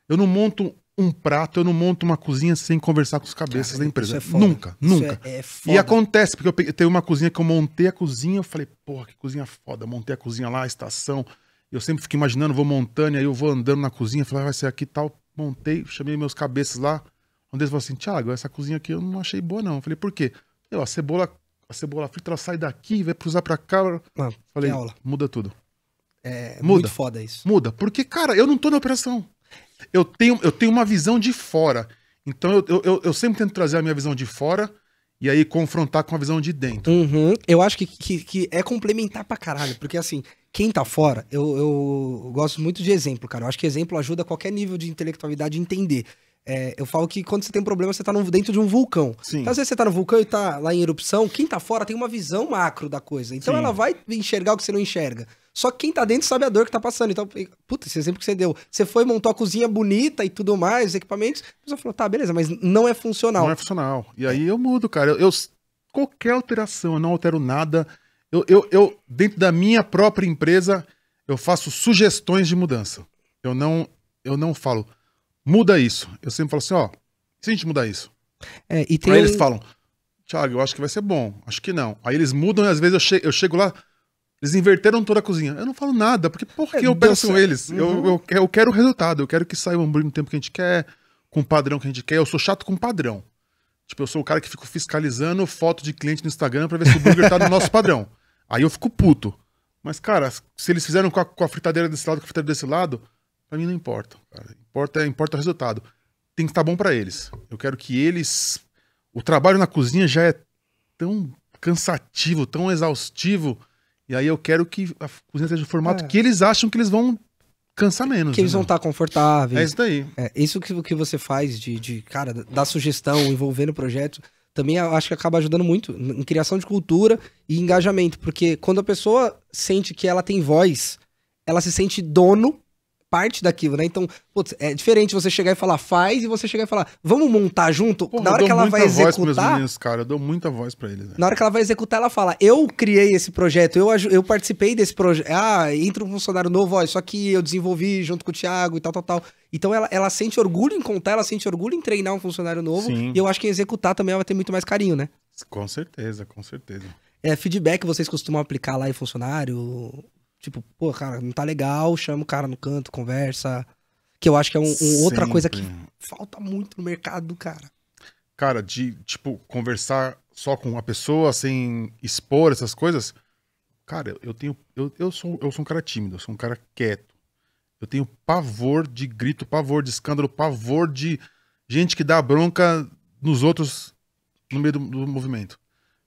eu não monto um prato, eu não monto uma cozinha sem conversar com os cabeças Cara, da é empresa. É nunca, nunca. É, é e acontece, porque eu peguei, teve uma cozinha que eu montei a cozinha, eu falei, porra, que cozinha foda. Montei a cozinha lá, a estação. Eu sempre fico imaginando, vou montando, e aí eu vou andando na cozinha, falei, ah, vai ser aqui tal. Montei, chamei meus cabeças lá. Um deles falou assim, Thiago, essa cozinha aqui eu não achei boa, não. Eu falei, por quê? Eu, a cebola, a cebola frita, ela sai daqui, vai cruzar pra cá. Mano, ah, falei, muda tudo. É, é muda, muito foda isso. Muda, porque, cara, eu não tô na operação eu tenho, eu tenho uma visão de fora. Então eu, eu, eu sempre tento trazer a minha visão de fora e aí confrontar com a visão de dentro. Uhum. Eu acho que, que, que, é complementar pra caralho, porque assim, quem tá fora, eu, eu gosto muito de exemplo, cara. Eu acho que exemplo ajuda qualquer nível de intelectualidade a entender. É, eu falo que quando você tem um problema, você tá no, dentro de um vulcão. Sim. Então, às vezes você tá no vulcão e tá lá em erupção, quem tá fora tem uma visão macro da coisa. Então Sim. ela vai enxergar o que você não enxerga. Só que quem tá dentro sabe a dor que tá passando. Então, puta, esse exemplo que você deu. Você foi, montou a cozinha bonita e tudo mais, os equipamentos. A pessoa falou, tá, beleza, mas não é funcional. Não é funcional. E aí eu mudo, cara. Eu, eu qualquer alteração, eu não altero nada. Eu, eu, eu, dentro da minha própria empresa, eu faço sugestões de mudança. Eu não, eu não falo, muda isso. Eu sempre falo assim, ó, se a gente mudar isso. É, e tem... Aí eles falam, Thiago, eu acho que vai ser bom, acho que não. Aí eles mudam e às vezes eu eu chego lá, eles inverteram toda a cozinha. Eu não falo nada, porque por que é, eu peço eles? Uhum. Eu, eu, eu, quero o resultado, eu quero que saia o hambúrguer no tempo que a gente quer, com o padrão que a gente quer. Eu sou chato com padrão. Tipo, eu sou o cara que fico fiscalizando foto de cliente no Instagram pra ver se o burger tá no nosso *laughs* padrão. Aí eu fico puto. Mas, cara, se eles fizeram com a, com a fritadeira desse lado, com a fritadeira desse lado, pra mim não importa. Cara. Importa, importa o resultado. Tem que estar tá bom para eles. Eu quero que eles. O trabalho na cozinha já é tão cansativo, tão exaustivo e aí eu quero que a cozinha seja o formato é. que eles acham que eles vão cansar menos. Que eles vão estar tá confortáveis. É isso daí. É, isso que, que você faz de, de, cara, da sugestão, envolvendo o projeto, também acho que acaba ajudando muito em criação de cultura e engajamento. Porque quando a pessoa sente que ela tem voz, ela se sente dono parte daquilo, né? Então, putz, é diferente você chegar e falar faz e você chegar e falar vamos montar junto. Pô, na hora que ela vai executar, meninos, cara, eu dou muita voz para eles. Né? Na hora que ela vai executar, ela fala: eu criei esse projeto, eu eu participei desse projeto. Ah, entra um funcionário novo, ó, só que eu desenvolvi junto com o Thiago e tal, tal, tal. Então ela, ela sente orgulho em contar, ela sente orgulho em treinar um funcionário novo. Sim. E eu acho que em executar também ela vai ter muito mais carinho, né? Com certeza, com certeza. É, feedback vocês costumam aplicar lá em funcionário? Tipo, pô, cara, não tá legal, chama o cara no canto, conversa. Que eu acho que é um, um outra coisa que falta muito no mercado, cara. Cara, de, tipo, conversar só com uma pessoa, sem expor essas coisas. Cara, eu tenho. Eu, eu, sou, eu sou um cara tímido, eu sou um cara quieto. Eu tenho pavor de grito, pavor de escândalo, pavor de gente que dá bronca nos outros no meio do, do movimento.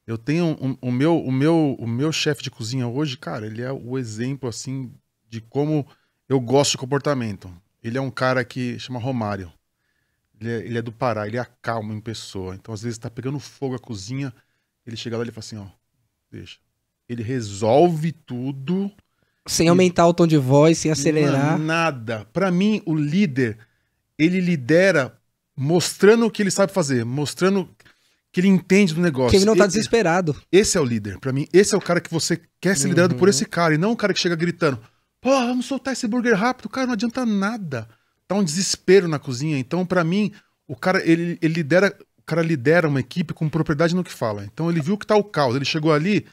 Eu tenho um, o meu o meu o meu chefe de cozinha hoje, cara, ele é o exemplo assim de como eu gosto de comportamento. Ele é um cara que chama Romário. Ele é, ele é do Pará, ele é calmo em pessoa. Então às vezes tá pegando fogo a cozinha, ele chega lá e fala assim, ó, deixa. Ele resolve tudo sem aumentar ele... o tom de voz, sem acelerar. Não, nada. Para mim, o líder, ele lidera mostrando o que ele sabe fazer, mostrando que ele entende do negócio. Que ele não tá desesperado. Esse é o líder, para mim. Esse é o cara que você quer ser uhum. liderado por uhum. esse cara, e não o cara que chega gritando: pô, vamos soltar esse burger rápido. Cara, não adianta nada. Tá um desespero na cozinha. Então, para mim, o cara, ele, ele lidera. O cara lidera uma equipe com propriedade no que fala. Então ele viu que tá o caos. Ele chegou ali,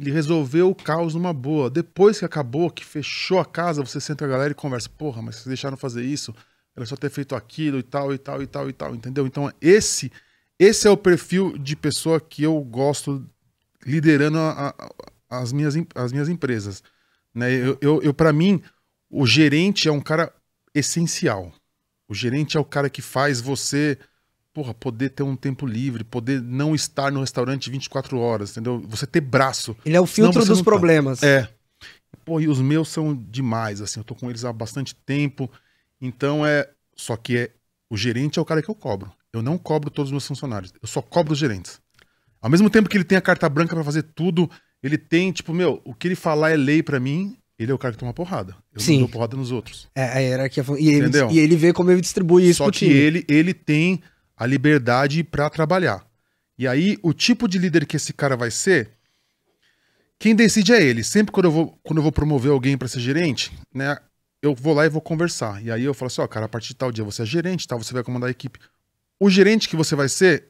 ele resolveu o caos numa boa. Depois que acabou, que fechou a casa, você senta a galera e conversa. Porra, mas vocês deixaram fazer isso? Era só ter feito aquilo e tal, e tal, e tal, e tal. Entendeu? Então esse esse é o perfil de pessoa que eu gosto liderando a, a, as, minhas, as minhas empresas. Né? Eu, eu, eu para mim, o gerente é um cara essencial. O gerente é o cara que faz você porra, poder ter um tempo livre, poder não estar no restaurante 24 horas, entendeu? Você ter braço. Ele é o filtro dos tá. problemas. Tá. É. Pô, e os meus são demais, assim, eu tô com eles há bastante tempo. Então é. Só que é o gerente é o cara que eu cobro. Eu não cobro todos os meus funcionários. Eu só cobro os gerentes. Ao mesmo tempo que ele tem a carta branca para fazer tudo, ele tem, tipo, meu, o que ele falar é lei para mim, ele é o cara que toma porrada. Eu Sim. não dou porrada nos outros. É, a é, hierarquia. E ele, Entendeu? e ele vê como ele distribui isso Só que time. ele, ele tem a liberdade para trabalhar. E aí, o tipo de líder que esse cara vai ser, quem decide é ele. Sempre quando eu vou, quando eu vou promover alguém para ser gerente, né, eu vou lá e vou conversar. E aí eu falo assim, ó, cara, a partir de tal dia você é gerente, tal, tá? você vai comandar a equipe. O gerente que você vai ser,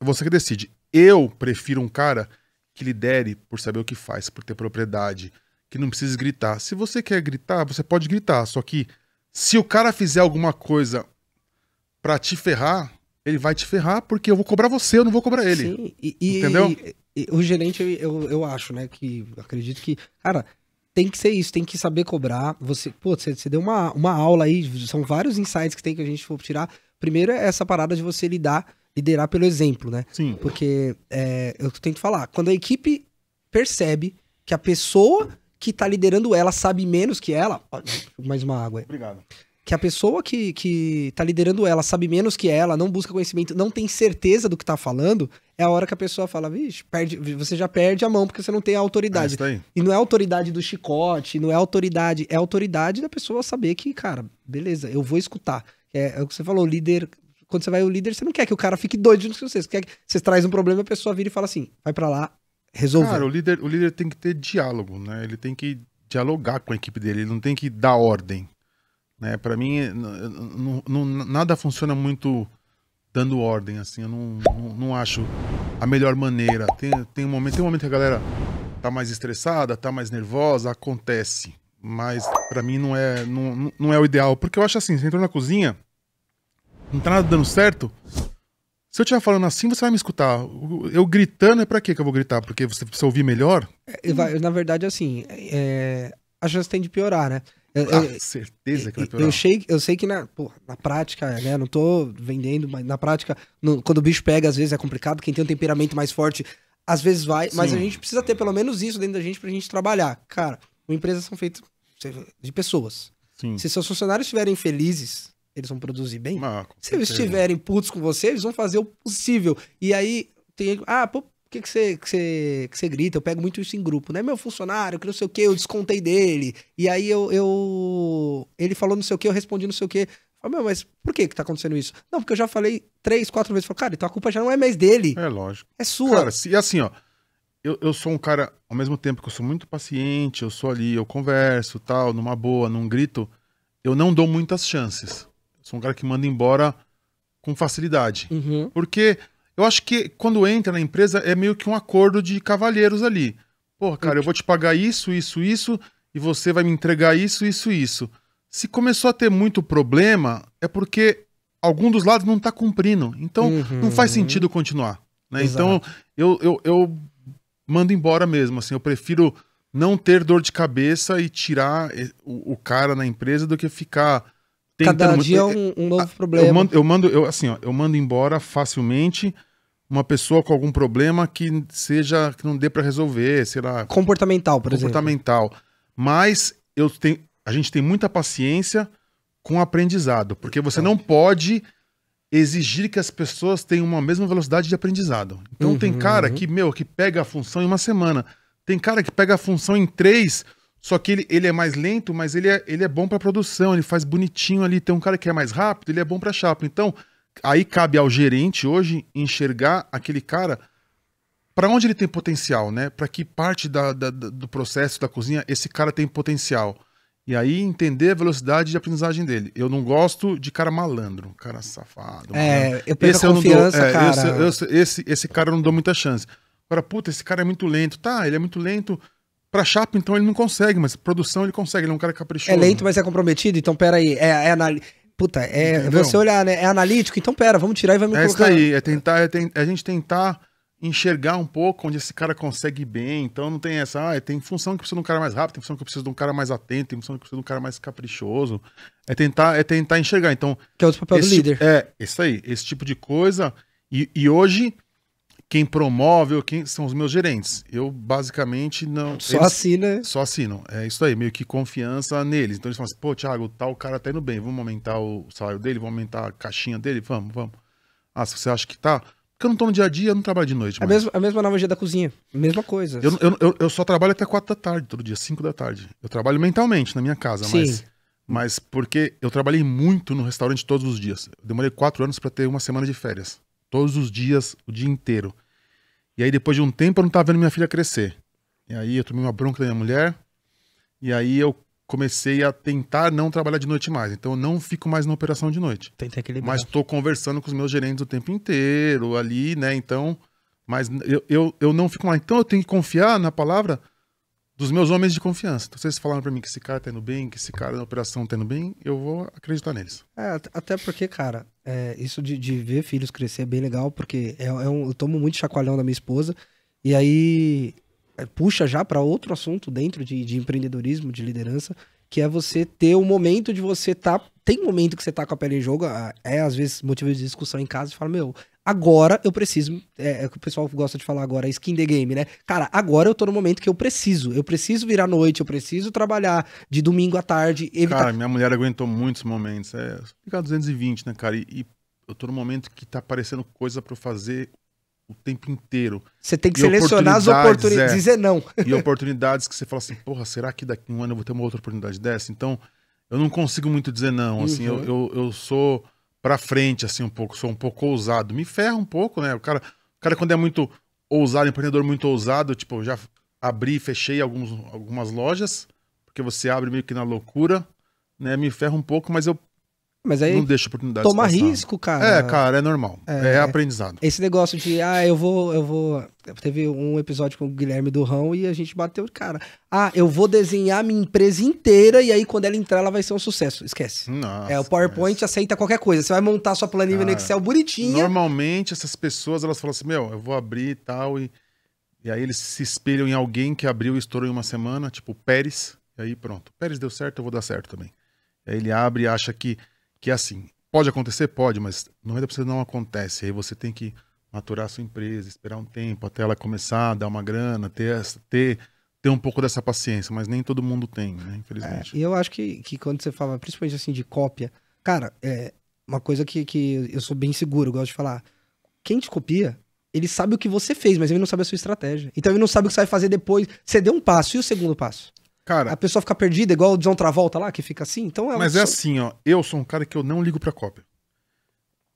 você que decide. Eu prefiro um cara que lidere por saber o que faz, por ter propriedade, que não precisa gritar. Se você quer gritar, você pode gritar, só que se o cara fizer alguma coisa para te ferrar, ele vai te ferrar porque eu vou cobrar você, eu não vou cobrar ele. Sim, e, e entendeu? E, e, o gerente, eu, eu acho, né, que acredito que, cara, tem que ser isso, tem que saber cobrar. Você, pô, você, você deu uma, uma aula aí, são vários insights que tem que a gente for tirar, Primeiro é essa parada de você lidar, liderar pelo exemplo, né? Sim. Porque é, eu tento falar, quando a equipe percebe que a pessoa que tá liderando ela sabe menos que ela. Mais uma água. Obrigado. Que a pessoa que, que tá liderando ela sabe menos que ela, não busca conhecimento, não tem certeza do que tá falando, é a hora que a pessoa fala, vixe, perde, você já perde a mão porque você não tem a autoridade. É e não é autoridade do chicote, não é autoridade, é autoridade da pessoa saber que, cara, beleza, eu vou escutar. É, é o que você falou, líder. Quando você vai o líder, você não quer que o cara fique doido junto com você. Você quer que você traz um problema, a pessoa vira e fala assim: vai para lá, resolver. Cara, o líder, o líder tem que ter diálogo, né? Ele tem que dialogar com a equipe dele, ele não tem que dar ordem. Né? Para mim, nada funciona muito dando ordem, assim, eu não, não, não, acho a melhor maneira. Tem, tem, um momento, tem um momento que a galera tá mais estressada, tá mais nervosa, acontece. Mas para mim não é, não, não é o ideal. Porque eu acho assim, você entrou na cozinha, não tá nada dando certo. Se eu estiver falando assim, você vai me escutar. Eu gritando é para quê que eu vou gritar? Porque você precisa ouvir melhor? É, vai, na verdade, assim, é, a chance tem de piorar, né? Eu, ah, eu, certeza que vai piorar. Eu sei, eu sei que na, porra, na prática, né? Não tô vendendo, mas na prática, no, quando o bicho pega, às vezes é complicado. Quem tem um temperamento mais forte, às vezes vai. Mas a gente precisa ter pelo menos isso dentro da gente pra gente trabalhar. Cara, empresas são feitas de pessoas. Sim. Se seus funcionários estiverem felizes, eles vão produzir bem. Marco, ah, Se eles estiverem putos com você, eles vão fazer o possível. E aí tem. Ah, pô, que, que, você, que, você, que você grita? Eu pego muito isso em grupo, né? Meu funcionário, que não sei o que, eu descontei dele. E aí eu, eu. Ele falou não sei o que, eu respondi não sei o que. Falei, meu, mas por que que tá acontecendo isso? Não, porque eu já falei três, quatro vezes. Falei, cara, então a culpa já não é mais dele. É lógico. É sua. Cara, e assim, ó. Eu, eu sou um cara, ao mesmo tempo que eu sou muito paciente, eu sou ali, eu converso, tal, numa boa, num grito, eu não dou muitas chances. Sou um cara que manda embora com facilidade. Uhum. Porque eu acho que quando entra na empresa é meio que um acordo de cavalheiros ali. Pô, cara, eu vou te pagar isso, isso, isso, e você vai me entregar isso, isso, isso. Se começou a ter muito problema, é porque algum dos lados não está cumprindo. Então, uhum. não faz sentido continuar. Né? Então, eu, eu, eu mando embora mesmo. Assim, eu prefiro não ter dor de cabeça e tirar eh, o, o cara na empresa do que ficar Cada dia é, é um, um, é, novo problema. Eu mando, eu mando, eu, assim, ó, eu mando embora facilmente uma pessoa com algum problema que seja que não dê para resolver, sei lá. Comportamental, por comportamental. exemplo. Comportamental. Mas eu tenho, a gente tem muita paciência com o aprendizado, porque você não pode exigir que as pessoas tenham uma mesma velocidade de aprendizado. Então uhum, tem cara uhum. que, meu, que pega a função em uma semana. Tem cara que pega a função em três, só que ele, ele é mais lento, mas ele é, ele é bom para produção, ele faz bonitinho ali. Tem um cara que é mais rápido, ele é bom para chapa. Então, aí cabe ao gerente hoje enxergar aquele cara para onde ele tem potencial, né? Para que parte da, da, do processo da cozinha esse cara tem potencial. E aí entender a velocidade de aprendizagem dele. Eu não gosto de cara malandro, cara safado. É, malandro. eu perco esse a confiança, dou, é, cara. Esse, esse, esse, esse cara eu não dou muita chance. Agora, puta, esse cara é muito lento. Tá, ele é muito lento, Pra chapa, então, ele não consegue, mas produção ele consegue, ele é um cara caprichoso. É lento, mas é comprometido, então pera É, é anal... Puta, é Entendeu? você olhar, né? É analítico, então pera, vamos tirar e vamos é colocar. É isso aí, é tentar, é, ten... é a gente tentar enxergar um pouco onde esse cara consegue ir bem. Então não tem essa, ah, tem função que precisa de um cara mais rápido, tem função que precisa de um cara mais atento, tem função que precisa de um cara mais caprichoso. É tentar, é tentar enxergar. Então, que é outro papel do líder. Tipo, é, isso aí, esse tipo de coisa. E, e hoje quem promove ou quem são os meus gerentes. Eu basicamente não. Só eles, assina. Né? Só assino. É isso aí, meio que confiança neles. Então eles falam assim, pô, Thiago, tá o cara tá indo bem, vamos aumentar o salário dele, vamos aumentar a caixinha dele, vamos, vamos. Ah, se você acha que tá. Porque eu não tô no dia a dia, eu não trabalho de noite. É a, mesma, é a mesma analogia da cozinha. Mesma coisa. Eu, eu, eu, eu, só trabalho até quatro da tarde, todo dia, cinco da tarde. Eu trabalho mentalmente na minha casa, Sim. mas. Mas porque eu trabalhei muito no restaurante todos os dias. demorei quatro anos para ter uma semana de férias. Todos os dias, o dia inteiro. E aí, depois de um tempo, eu não estava vendo minha filha crescer. E aí, eu tomei uma bronca da minha mulher. E aí, eu comecei a tentar não trabalhar de noite mais. Então, eu não fico mais na operação de noite. Tenta equilibrar. Mas estou conversando com os meus gerentes o tempo inteiro ali, né? Então, mas eu, eu, eu não fico mais. Então, eu tenho que confiar na palavra dos meus homens de confiança. Então, vocês falaram para mim que esse cara tá indo bem, que esse cara na operação tá indo bem, eu vou acreditar neles. É, até porque, cara, é, isso de, de, ver filhos crescer é bem legal, porque é, é um, eu tomo muito chacoalhão da minha esposa, e aí é, puxa já para outro assunto dentro de, de empreendedorismo, de liderança, que é você ter o momento de você tá. Tem momento que você tá com a pele em jogo, é às vezes motivo de discussão em casa e fala, meu, agora eu preciso. É, é, o que o pessoal gosta de falar agora, skin the game, né? Cara, agora eu tô no momento que eu preciso. Eu preciso virar noite, eu preciso trabalhar de domingo à tarde. Evitar... Cara, minha mulher aguentou muitos momentos. É, ficar 220, né, cara? E, e eu tô no momento que tá aparecendo coisa para fazer o tempo inteiro. Você tem que e selecionar as oportunidades. É, dizer não. E oportunidades que você fala assim, porra, será que daqui a um ano eu vou ter uma outra oportunidade dessa? Então, eu não consigo muito dizer não. Uhum. Assim, eu, uhum. eu, eu, sou pra frente, assim, um pouco. Sou um pouco ousado. Me ferra um pouco, né? O cara, o cara quando é muito ousado, empreendedor muito ousado, tipo, eu já abri, fechei alguns, algumas lojas, porque você abre meio que na loucura, né? Me ferra um pouco, mas eu mas aí não deixa oportunidade tomar risco, cara. É, cara, é normal. É, é, aprendizado. Esse negócio de, ah, eu vou, eu vou. Teve um episódio com o Guilherme Durrão e a gente bateu, cara. Ah, eu vou desenhar minha empresa inteira e aí quando ela entrar, ela vai ser um sucesso. Esquece. Nossa, é, o PowerPoint mas... aceita qualquer coisa. Você vai montar sua planilha cara, no Excel bonitinha. Normalmente essas pessoas, elas falam assim: meu, eu vou abrir e tal. E, e aí eles se espelham em alguém que abriu e estourou em uma semana, tipo Pérez. E aí pronto. Pérez deu certo, eu vou dar certo também. Aí ele abre e acha que que é assim, pode acontecer? Pode, mas 90% não acontece. Aí você tem que maturar a sua empresa, esperar um tempo até ela começar, dar uma grana, ter, ter, ter um pouco dessa paciência, mas nem todo mundo tem, né? Infelizmente. É, e é, eu acho que, que quando você fala, principalmente assim, de cópia, cara, é uma coisa que, que eu sou bem seguro, gosto de falar. Quem te copia, ele sabe o que você fez, mas ele não sabe a sua estratégia. Então ele não sabe o que você vai fazer depois. Você deu um passo, e o segundo passo? Cara, a pessoa fica perdida, igual o John Travolta lá, que fica assim. Então ela é Mas é assim, ó. Eu sou um cara que eu não ligo pra cópia.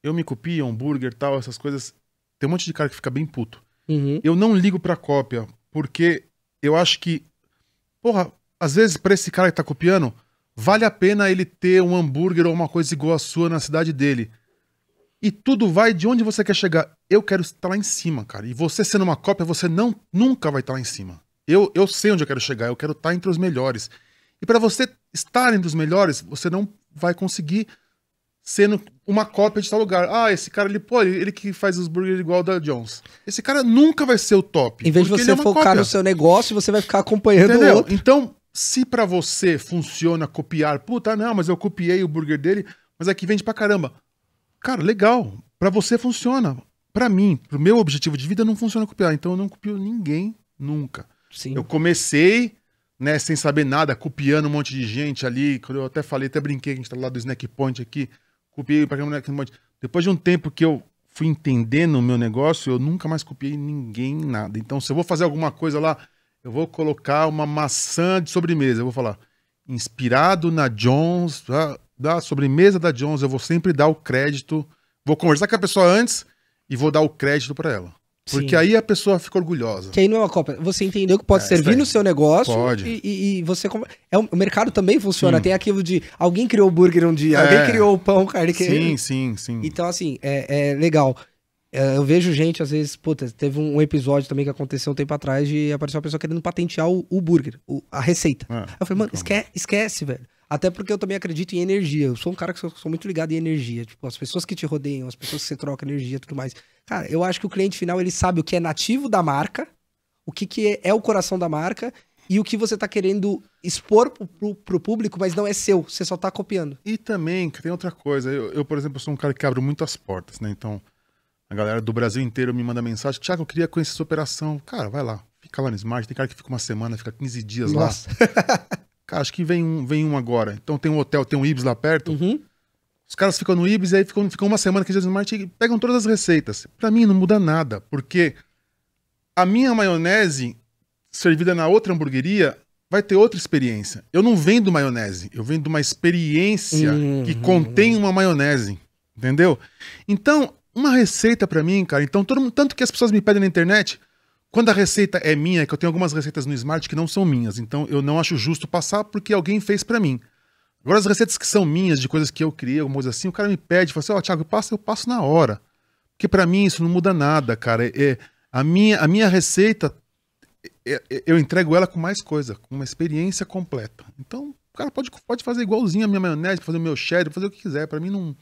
Eu me copio, hambúrguer tal, essas coisas. Tem um monte de cara que fica bem puto. Uhum. Eu não ligo pra cópia, porque eu acho que. Porra, às vezes pra esse cara que tá copiando, vale a pena ele ter um hambúrguer ou uma coisa igual a sua na cidade dele. E tudo vai de onde você quer chegar. Eu quero estar lá em cima, cara. E você sendo uma cópia, você não nunca vai estar lá em cima. Eu, eu sei onde eu quero chegar, eu quero estar entre os melhores. E para você estar entre os melhores, você não vai conseguir sendo uma cópia de tal lugar. Ah, esse cara ali, pô, ele, ele que faz os burgers igual da Jones. Esse cara nunca vai ser o top. Em vez de você é focar cópia. no seu negócio, você vai ficar acompanhando Entendeu? o outro. Então, se para você funciona copiar, puta, não, mas eu copiei o burger dele, mas aqui vende pra caramba. Cara, legal. Para você funciona. Para mim, pro meu objetivo de vida, não funciona copiar. Então eu não copio ninguém nunca. Sim. Eu comecei, né, sem saber nada, copiando um monte de gente ali. Quando eu até falei, até brinquei, a gente tá lá do Snack Point aqui. Copiei pra um monte. Depois de um tempo que eu fui entendendo o meu negócio, eu nunca mais copiei ninguém, nada. Então, se eu vou fazer alguma coisa lá, eu vou colocar uma maçã de sobremesa. Eu vou falar, inspirado na Jones, da, da sobremesa da Jones, eu vou sempre dar o crédito. Vou conversar com a pessoa antes e vou dar o crédito para ela. Porque Sim. aí a pessoa fica orgulhosa. Que aí não é uma cópia. Você entendeu que pode é, servir no seu negócio. Pode. E, e, você. É, o mercado também funciona. Sim. Tem aquilo de alguém criou o burger um dia, é. alguém criou o pão, carne que. Sim, sim, sim. Então, assim, é, é legal. É, eu vejo gente, às vezes, puta, teve um episódio também que aconteceu um tempo atrás de aparecer uma pessoa querendo patentear o, o burger, o, a receita. É, eu falei, mano, então. esquece, esquece, velho. Até porque eu também acredito em energia. Eu sou um cara que sou, sou muito ligado em energia. Tipo, as pessoas que te rodeiam, as pessoas que você troca energia e tudo mais. Cara, eu acho que o cliente final, ele sabe o que é nativo da marca, o que, que é, é o coração da marca e o que você está querendo expor pro, pro, pro, público, mas não é seu. Você só está copiando. E também, que tem outra coisa. Eu, eu, por exemplo, sou um cara que abre muitas portas, né? Então, a galera do Brasil inteiro me manda mensagem. Tiago, eu queria conhecer essa operação. Cara, vai lá. Fica lá no Smart. Tem cara que fica uma semana, fica 15 dias Nossa. lá. *laughs* Cara, acho que vem um, vem um agora. Então tem um hotel, tem um Ibis lá perto. Uhum. Os caras ficam no Ibis e aí ficam, ficam uma semana, que dias Marte e pegam todas as receitas. Para mim não muda nada, porque a minha maionese servida na outra hamburgueria vai ter outra experiência. Eu não vendo maionese, eu vendo uma experiência uhum. que contém uma maionese, entendeu? Então, uma receita para mim, cara. Então, todo mundo, tanto que as pessoas me pedem na internet, quando a receita é minha, é que eu tenho algumas receitas no Smart que não são minhas, então eu não acho justo passar porque alguém fez para mim. Agora, as receitas que são minhas, de coisas que eu criei, alguma coisa assim, o cara me pede, fala assim: Ó, oh, Thiago, passa, eu passo na hora. Porque para mim isso não muda nada, cara. É, a, minha, a minha receita, é, é, eu entrego ela com mais coisa, com uma experiência completa. Então, o cara pode, pode fazer igualzinho a minha maionese, fazer o meu cheddar, fazer o que quiser. Para mim não,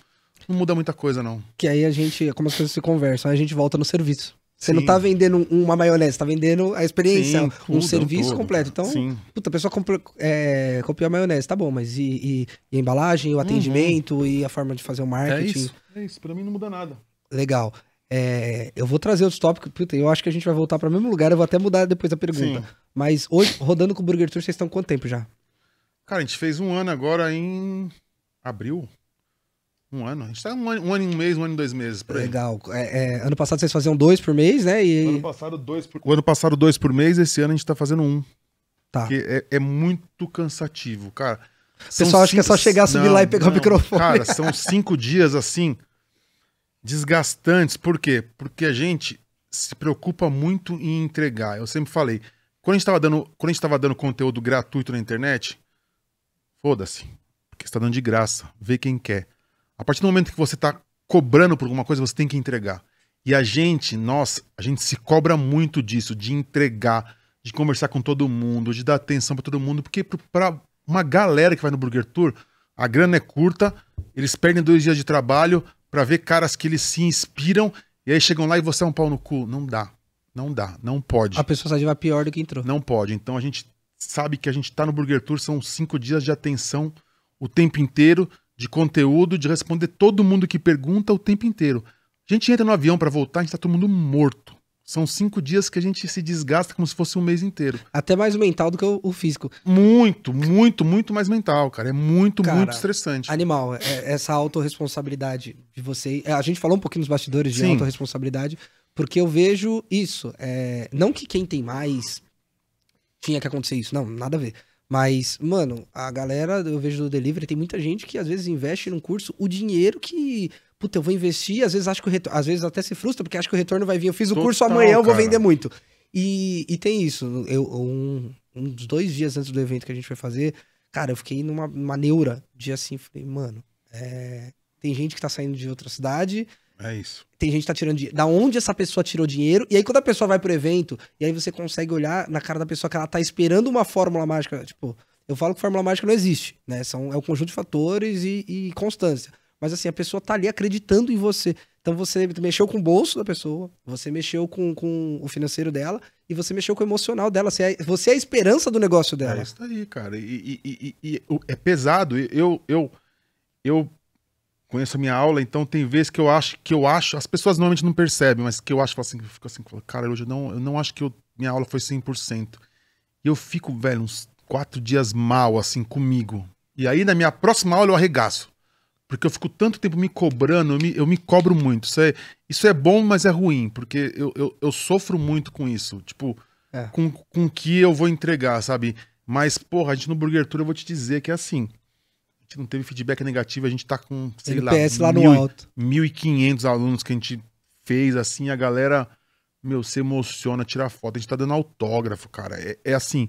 não muda muita coisa, não. Que aí a gente, é como as coisas se conversam, aí a gente volta no serviço. Você não tá vendendo uma maionese, tá vendendo a experiência, Sim, tudo, um serviço tudo. completo. Então, Sim. puta, a pessoa compra, é, copiou a maionese, tá bom, mas e, e, e a embalagem, o uhum. atendimento uhum. e a forma de fazer o marketing? É isso, é isso. pra mim não muda nada. Legal. É, eu vou trazer outros tópicos, puta, eu acho que a gente vai voltar para o mesmo lugar, eu vou até mudar depois a pergunta. Sim. Mas hoje, rodando com o Burger Tour, vocês estão quanto tempo já? Cara, a gente fez um ano agora em abril. Um ano. A gente tá um ano, um ano e um mês, um ano e dois meses. Por aí. Legal. É, é, ano passado vocês faziam dois por mês, né? E... O, ano passado, dois por... o ano passado, dois por mês, esse ano a gente tá fazendo um. Tá. Porque é, é muito cansativo, cara. O pessoal acha que é só chegar, subir não, lá e pegar não, o microfone. Cara, são cinco dias assim, desgastantes. Por quê? Porque a gente se preocupa muito em entregar. Eu sempre falei, quando a gente estava dando, quando a gente tava dando conteúdo gratuito na internet, foda-se, porque está dando de graça, vê quem quer. A partir do momento que você está cobrando por alguma coisa, você tem que entregar. E a gente, nós, a gente se cobra muito disso, de entregar, de conversar com todo mundo, de dar atenção para todo mundo, porque para uma galera que vai no Burger Tour, a grana é curta, eles perdem dois dias de trabalho para ver caras que eles se inspiram e aí chegam lá e você é um pau no cu. Não dá, não dá, não pode. A pessoa sai de lá pior do que entrou. Não pode. Então a gente sabe que a gente está no Burger Tour, são cinco dias de atenção o tempo inteiro de conteúdo, de responder todo mundo que pergunta o tempo inteiro. A gente entra no avião para voltar, a gente tá todo mundo morto. São cinco dias que a gente se desgasta como se fosse um mês inteiro. Até mais mental do que o, físico. Muito, muito, muito mais mental, cara. É muito, cara, muito estressante. Animal, é, é essa autorresponsabilidade de você. É, a gente falou um pouquinho nos bastidores de autorresponsabilidade, porque eu vejo isso. É, não que quem tem mais tinha que acontecer isso. Não, nada a ver. Mas, mano, a galera, eu vejo do delivery, tem muita gente que às vezes investe num curso o dinheiro que. Puta, eu vou investir, às vezes acho que o retorno, às vezes até se frustra, porque acho que o retorno vai vir. Eu fiz o Total, curso amanhã, eu vou vender muito. E, e tem isso. Eu, um, dos dois dias antes do evento que a gente vai fazer, cara, eu fiquei numa, numa neura de assim, falei, mano, é, tem gente que tá saindo de outra cidade, é isso. Tem gente que tá tirando dinheiro. Da onde essa pessoa tirou dinheiro? E aí, quando a pessoa vai pro evento, e aí você consegue olhar na cara da pessoa que ela tá esperando uma fórmula mágica. Tipo, eu falo que fórmula mágica não existe, né? São, é um conjunto de fatores e, e constância. Mas assim, a pessoa tá ali acreditando em você. Então você mexeu com o bolso da pessoa, você mexeu com, com o financeiro dela e você mexeu com o emocional dela. Você é, você é a esperança do negócio é dela. É isso aí, cara. E, e, e, e é pesado. Eu, eu, eu conheço a minha aula, então tem vezes que eu acho que eu acho, as pessoas normalmente não percebem, mas que eu acho, assim, fico assim, cara, hoje eu não, eu não acho que eu, minha aula foi 100%. E eu fico, velho, uns quatro dias mal, assim, comigo. E aí na minha próxima aula eu arregaço. Porque eu fico tanto tempo me cobrando, eu me, eu me cobro muito. Isso é, isso é bom, mas é ruim, porque eu, eu, eu sofro muito com isso. Tipo, é. com, com que eu vou entregar, sabe? Mas, porra, a gente no Burger Tour eu vou te dizer que é assim gente não teve feedback negativo, a gente tá com, sei lá, mil, alto. 1.500 alunos que a gente fez, assim, a galera, meu, se emociona, tira foto, a gente tá dando autógrafo, cara. É, é assim,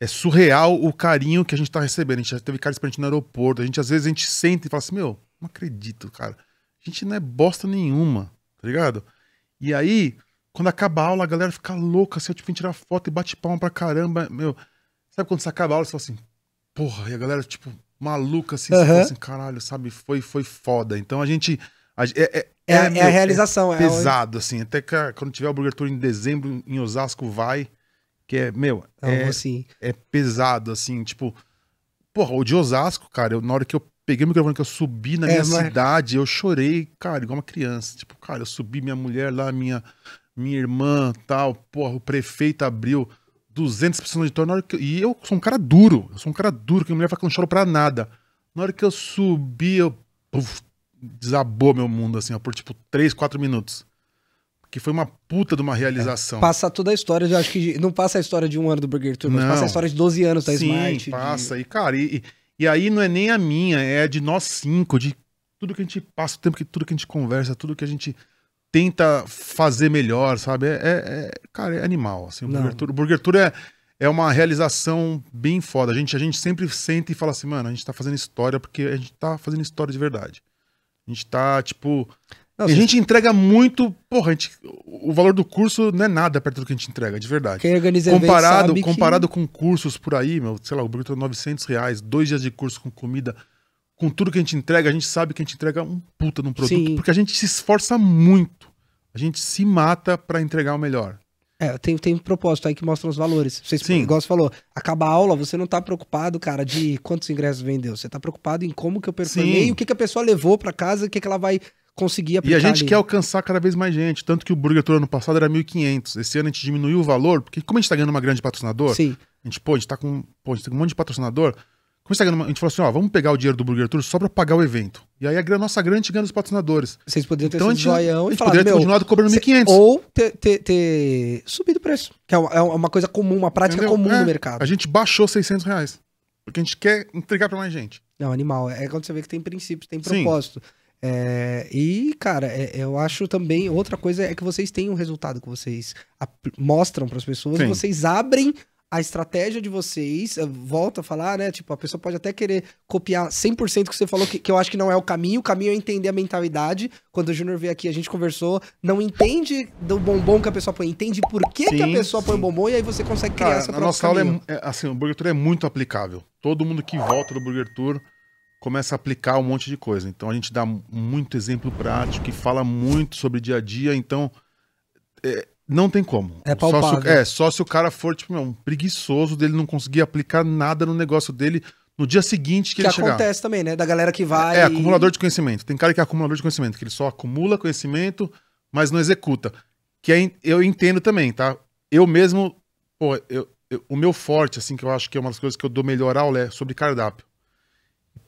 é surreal o carinho que a gente tá recebendo. A gente já teve cara esperando no aeroporto, a gente às vezes a gente sente e fala assim, meu, não acredito, cara. A gente não é bosta nenhuma, tá ligado? E aí, quando acaba a aula, a galera fica louca, assim, eu tipo, tirar foto e bate palma pra caramba, meu. Sabe quando você acaba a aula, você fala assim, porra, e a galera, tipo, maluca, assim, uhum. assim, caralho, sabe? Foi, foi foda. Então a gente. A, é, é, é, meu, é, a realização, é. Pesado, assim. Até que quando tiver o Burger Tour em dezembro, em Osasco, vai. Que é, meu, é, assim. é pesado, assim, tipo. Porra, o de Osasco, cara, eu, na hora que eu peguei o microfone, que eu subi na minha é, cidade, eu chorei, cara, igual uma criança. Tipo, cara, eu subi minha mulher lá, minha, minha irmã, tal, porra, o prefeito abriu 200 pessoas de torno, na hora que eu, e eu sou um cara duro, eu sou um cara duro, que a mulher fala que eu não choro pra nada. Na hora que eu subi, eu, uf, desabou meu mundo, assim, ó, por tipo 3, 4 minutos. Que foi uma puta de uma realização. É, passa toda a história, eu acho que não passa a história de um ano do Burger Tour, mas passa a história de 12 anos da sim, passa, de... e cara, e, e aí não é nem a minha, é a de nós cinco, de tudo que a gente passa, o tempo que tudo que a gente conversa, tudo que a gente tenta fazer melhor, sabe? É, é, é cara, é animal. Assim, o, Burger Tour, o Burger Tour é, é uma realização bem foda. A gente, a gente sempre sente e fala assim, mano, a gente tá fazendo história porque a gente tá fazendo história de verdade. A gente tá, tipo. Não, a gente entrega muito. Porra, gente, o valor do curso não é nada perto do que a gente entrega, de verdade. Quem organiza comparado, sabe comparado que... com cursos por aí, meu, sei lá, o Burger Tour é 900 reais, dois dias de curso com comida com tudo que a gente entrega, a gente sabe que a gente entrega um puta num produto, Sim. porque a gente se esforça muito. A gente se mata para entregar o melhor. É, tem, tem um propósito aí que mostra os valores. Vocês, Sim. Igual você falou, acaba a aula, você não tá preocupado, cara, de quantos ingressos vendeu. Você tá preocupado em como que eu performei, o que, que a pessoa levou para casa, o que, que ela vai conseguir aplicar. E a gente ali. quer alcançar cada vez mais gente. Tanto que o Burger Tour ano passado era 1.500. Esse ano a gente diminuiu o valor, porque como a gente tá ganhando uma grande patrocinador, Sim. a gente, pô, a gente tá com, pô, a gente tem tá um monte de patrocinador, como a, a gente falou assim, ó, vamos pegar o dinheiro do Burger Tour só pra pagar o evento. E aí a nossa grande ganha dos patrocinadores. Vocês poderiam ter então, sido joião e falar, poderia ter meu, continuado cobrando 1.500. Ou ter, ter, ter, subido o preço, que é, é, é uma coisa comum, uma prática Entendeu? comum é, no mercado. A gente baixou 600 reais, porque a gente quer entregar pra mais gente. Não, animal, é, é quando você vê que tem princípios, tem propósito. É, e, cara, é, eu acho também outra coisa é que vocês têm um resultado que vocês mostram para as pessoas, Sim. vocês abrem a estratégia de vocês, volta a falar, né? Tipo, a pessoa pode até querer copiar 100% que você falou, que, que eu acho que não é o caminho. O caminho é entender a mentalidade. Quando o Júnior veio aqui, a gente conversou, não entende do bombom que a pessoa põe, entende por que, sim, que a pessoa sim. põe bombom e aí você consegue criar Cara, essa própria. Nossa aula é, é, assim, o Burger Tour é muito aplicável. Todo mundo que volta do Burger Tour começa a aplicar um monte de coisa. Então a gente dá muito exemplo prático, que fala muito sobre dia a dia. Então é, não tem como. É palpável. Só se, é, só se o cara for, tipo, um preguiçoso dele não conseguir aplicar nada no negócio dele no dia seguinte que, que ele chegar. Que acontece também, né? Da galera que é, vai... É, é, acumulador de conhecimento. Tem cara que é acumulador de conhecimento, que ele só acumula conhecimento, mas não executa. Que é, eu entendo também, tá? Eu mesmo, pô, eu, eu, o meu forte, assim, que eu acho que é uma das coisas que eu dou melhor aula é sobre cardápio.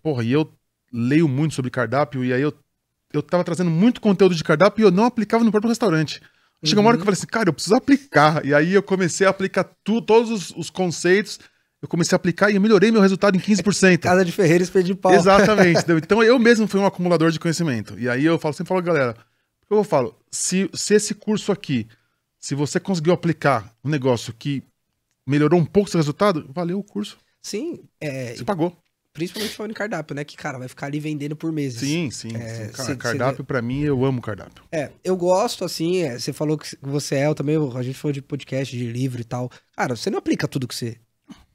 Porra, e eu leio muito sobre cardápio, e aí eu, eu tava trazendo muito conteúdo de cardápio e eu não aplicava no próprio restaurante. Chegou uma hora que eu uhum. falei assim, cara, eu preciso aplicar. E aí eu comecei a aplicar tu, todos os, os conceitos. Eu comecei a aplicar e eu melhorei meu resultado em 15%. *laughs* Casa de Ferreira espelho de pau. Exatamente. *laughs* então eu mesmo fui um acumulador de conhecimento. E aí eu falo, sempre falo, galera, eu falo, se, se esse curso aqui, se você conseguiu aplicar um negócio que melhorou um pouco seu resultado, valeu o curso. Sim. É, você pagou. Principalmente falando em cardápio, né? Que, cara, vai ficar ali vendendo por meses. Sim, sim. É, sim. Cara, cê, cardápio, cê... para mim, eu amo cardápio. É, eu gosto, assim, é, você é, falou que você é, eu também, a gente falou de podcast, de livro e tal. Cara, você não aplica tudo que você.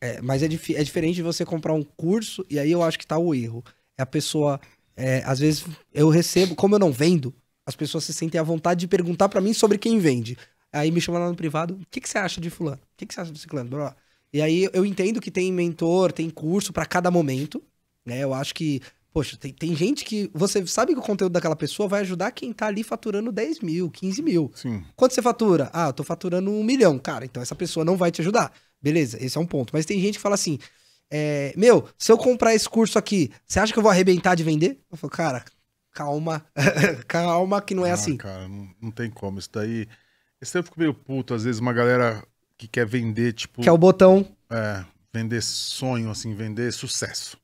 É, mas é, dif... é diferente de você comprar um curso, e aí eu acho que tá o erro. É a pessoa. É, às vezes eu recebo, como eu não vendo, as pessoas se sentem à vontade de perguntar para mim sobre quem vende. Aí me chama lá no privado, o que, que você acha de fulano? O que, que você acha de ciclano? Blá, blá. E aí eu entendo que tem mentor, tem curso para cada momento, né? Eu acho que, poxa, tem, tem gente que você sabe que o conteúdo daquela pessoa vai ajudar quem tá ali faturando 10 mil, 15 mil. Sim. Quanto você fatura? Ah, eu tô faturando um milhão, cara, então essa pessoa não vai te ajudar. Beleza, esse é um ponto. Mas tem gente que fala assim, é, meu, se eu comprar esse curso aqui, você acha que eu vou arrebentar de vender? Eu falo, cara, calma, *laughs* calma que não é ah, assim. Cara, não, não tem como, isso daí... Esse tempo eu fico meio puto, às vezes uma galera que quer vender, tipo. Que é o botão. É, vender sonho, assim, vender sucesso.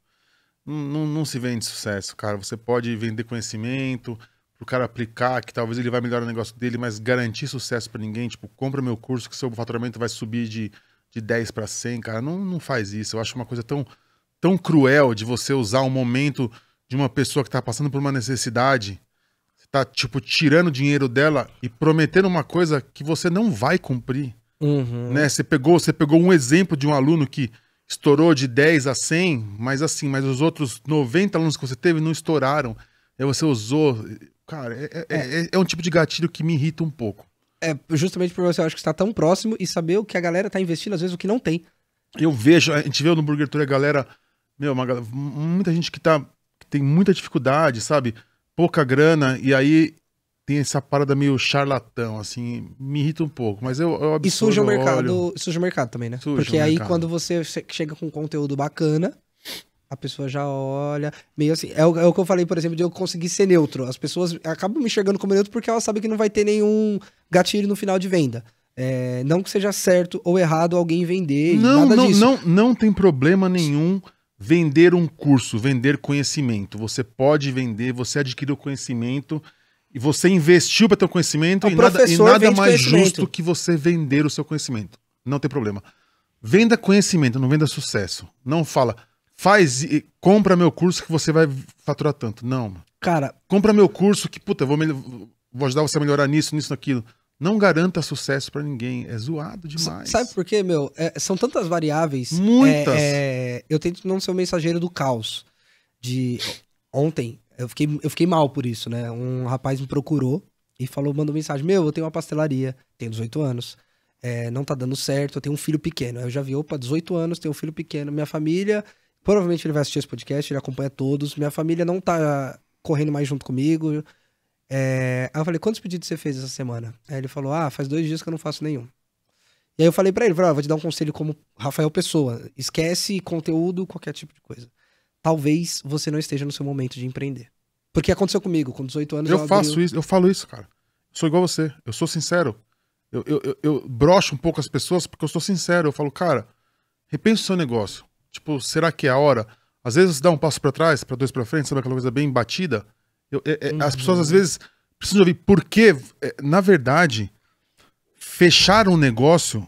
Não, não, não se vende sucesso, cara. Você pode vender conhecimento pro cara aplicar, que talvez ele vai melhorar o negócio dele, mas garantir sucesso para ninguém, tipo, compra meu curso que seu faturamento vai subir de, de 10 para 100, cara, não, não faz isso. Eu acho uma coisa tão, tão cruel de você usar um momento de uma pessoa que tá passando por uma necessidade, você tá, tipo, tirando dinheiro dela e prometendo uma coisa que você não vai cumprir. Uhum. Né? Você pegou, você pegou um exemplo de um aluno que estourou de 10 a 100, mas assim, mas os outros 90 alunos que você teve não estouraram. Aí é, você usou. Cara, é, é, é. é, é um tipo de gatilho que me irrita um pouco. É, justamente por você, eu acho que está tão próximo e saber o que a galera está investindo, às vezes o que não tem. Eu vejo, a gente vê no Burger Tour a galera, meu, uma, muita gente que, tá, que tem muita dificuldade, sabe? Pouca grana, e aí tem essa parada meio charlatão, assim, me irrita um pouco, mas eu, eu absorvo, E suja o mercado, olho... suja o mercado também, né? Suja Porque aí quando você chega com conteúdo bacana, a pessoa já olha, meio assim, é o, é o que eu falei, por exemplo, de eu conseguir ser neutro. As pessoas acabam me enxergando como neutro porque elas sabem que não vai ter nenhum gatilho no final de venda. É, não que seja certo ou errado alguém vender, não, nada não, disso. Não, não tem problema nenhum vender um curso, vender conhecimento. Você pode vender, você adquiriu o conhecimento e você investiu para ter o conhecimento o e nada, e nada mais justo que você vender o seu conhecimento. Não tem problema. Venda conhecimento, não venda sucesso. Não fala, faz e compra meu curso que você vai faturar tanto. Não. Cara, compra meu curso que, puta, vou, vou ajudar você a melhorar nisso, nisso, naquilo não garanta sucesso para ninguém. É zoado demais. Sabe por quê, meu? É, são tantas variáveis. Muitas. É, é, eu tento não ser o mensageiro do caos. De ontem, eu fiquei, eu fiquei mal por isso, né? Um rapaz me procurou e falou, mandou mensagem: Meu, eu tenho uma pastelaria, tenho 18 anos, é, não tá dando certo, eu tenho um filho pequeno. Aí eu já vi, opa, 18 anos, tenho um filho pequeno, minha família. Provavelmente ele vai assistir esse podcast, ele acompanha todos. Minha família não tá correndo mais junto comigo. É... Aí eu falei, quantos pedidos você fez essa semana? Aí ele falou, ah, faz dois dias que eu não faço nenhum. E aí eu falei para ele, ah, vou te dar um conselho como Rafael Pessoa. Esquece conteúdo, qualquer tipo de coisa talvez você não esteja no seu momento de empreender. Porque aconteceu comigo, com 18 anos. Eu, eu faço isso, eu falo isso, cara. Eu sou igual você, eu sou sincero. Eu, eu, eu, eu brocho um pouco as pessoas porque eu sou sincero. Eu falo, cara, repensa o seu negócio. Tipo, será que é a hora? Às vezes você dá um passo para trás, para dois para frente, sabe aquela coisa bem batida? Eu, é, uhum. As pessoas às uhum. vezes precisam ouvir porque, é, na verdade, fechar um negócio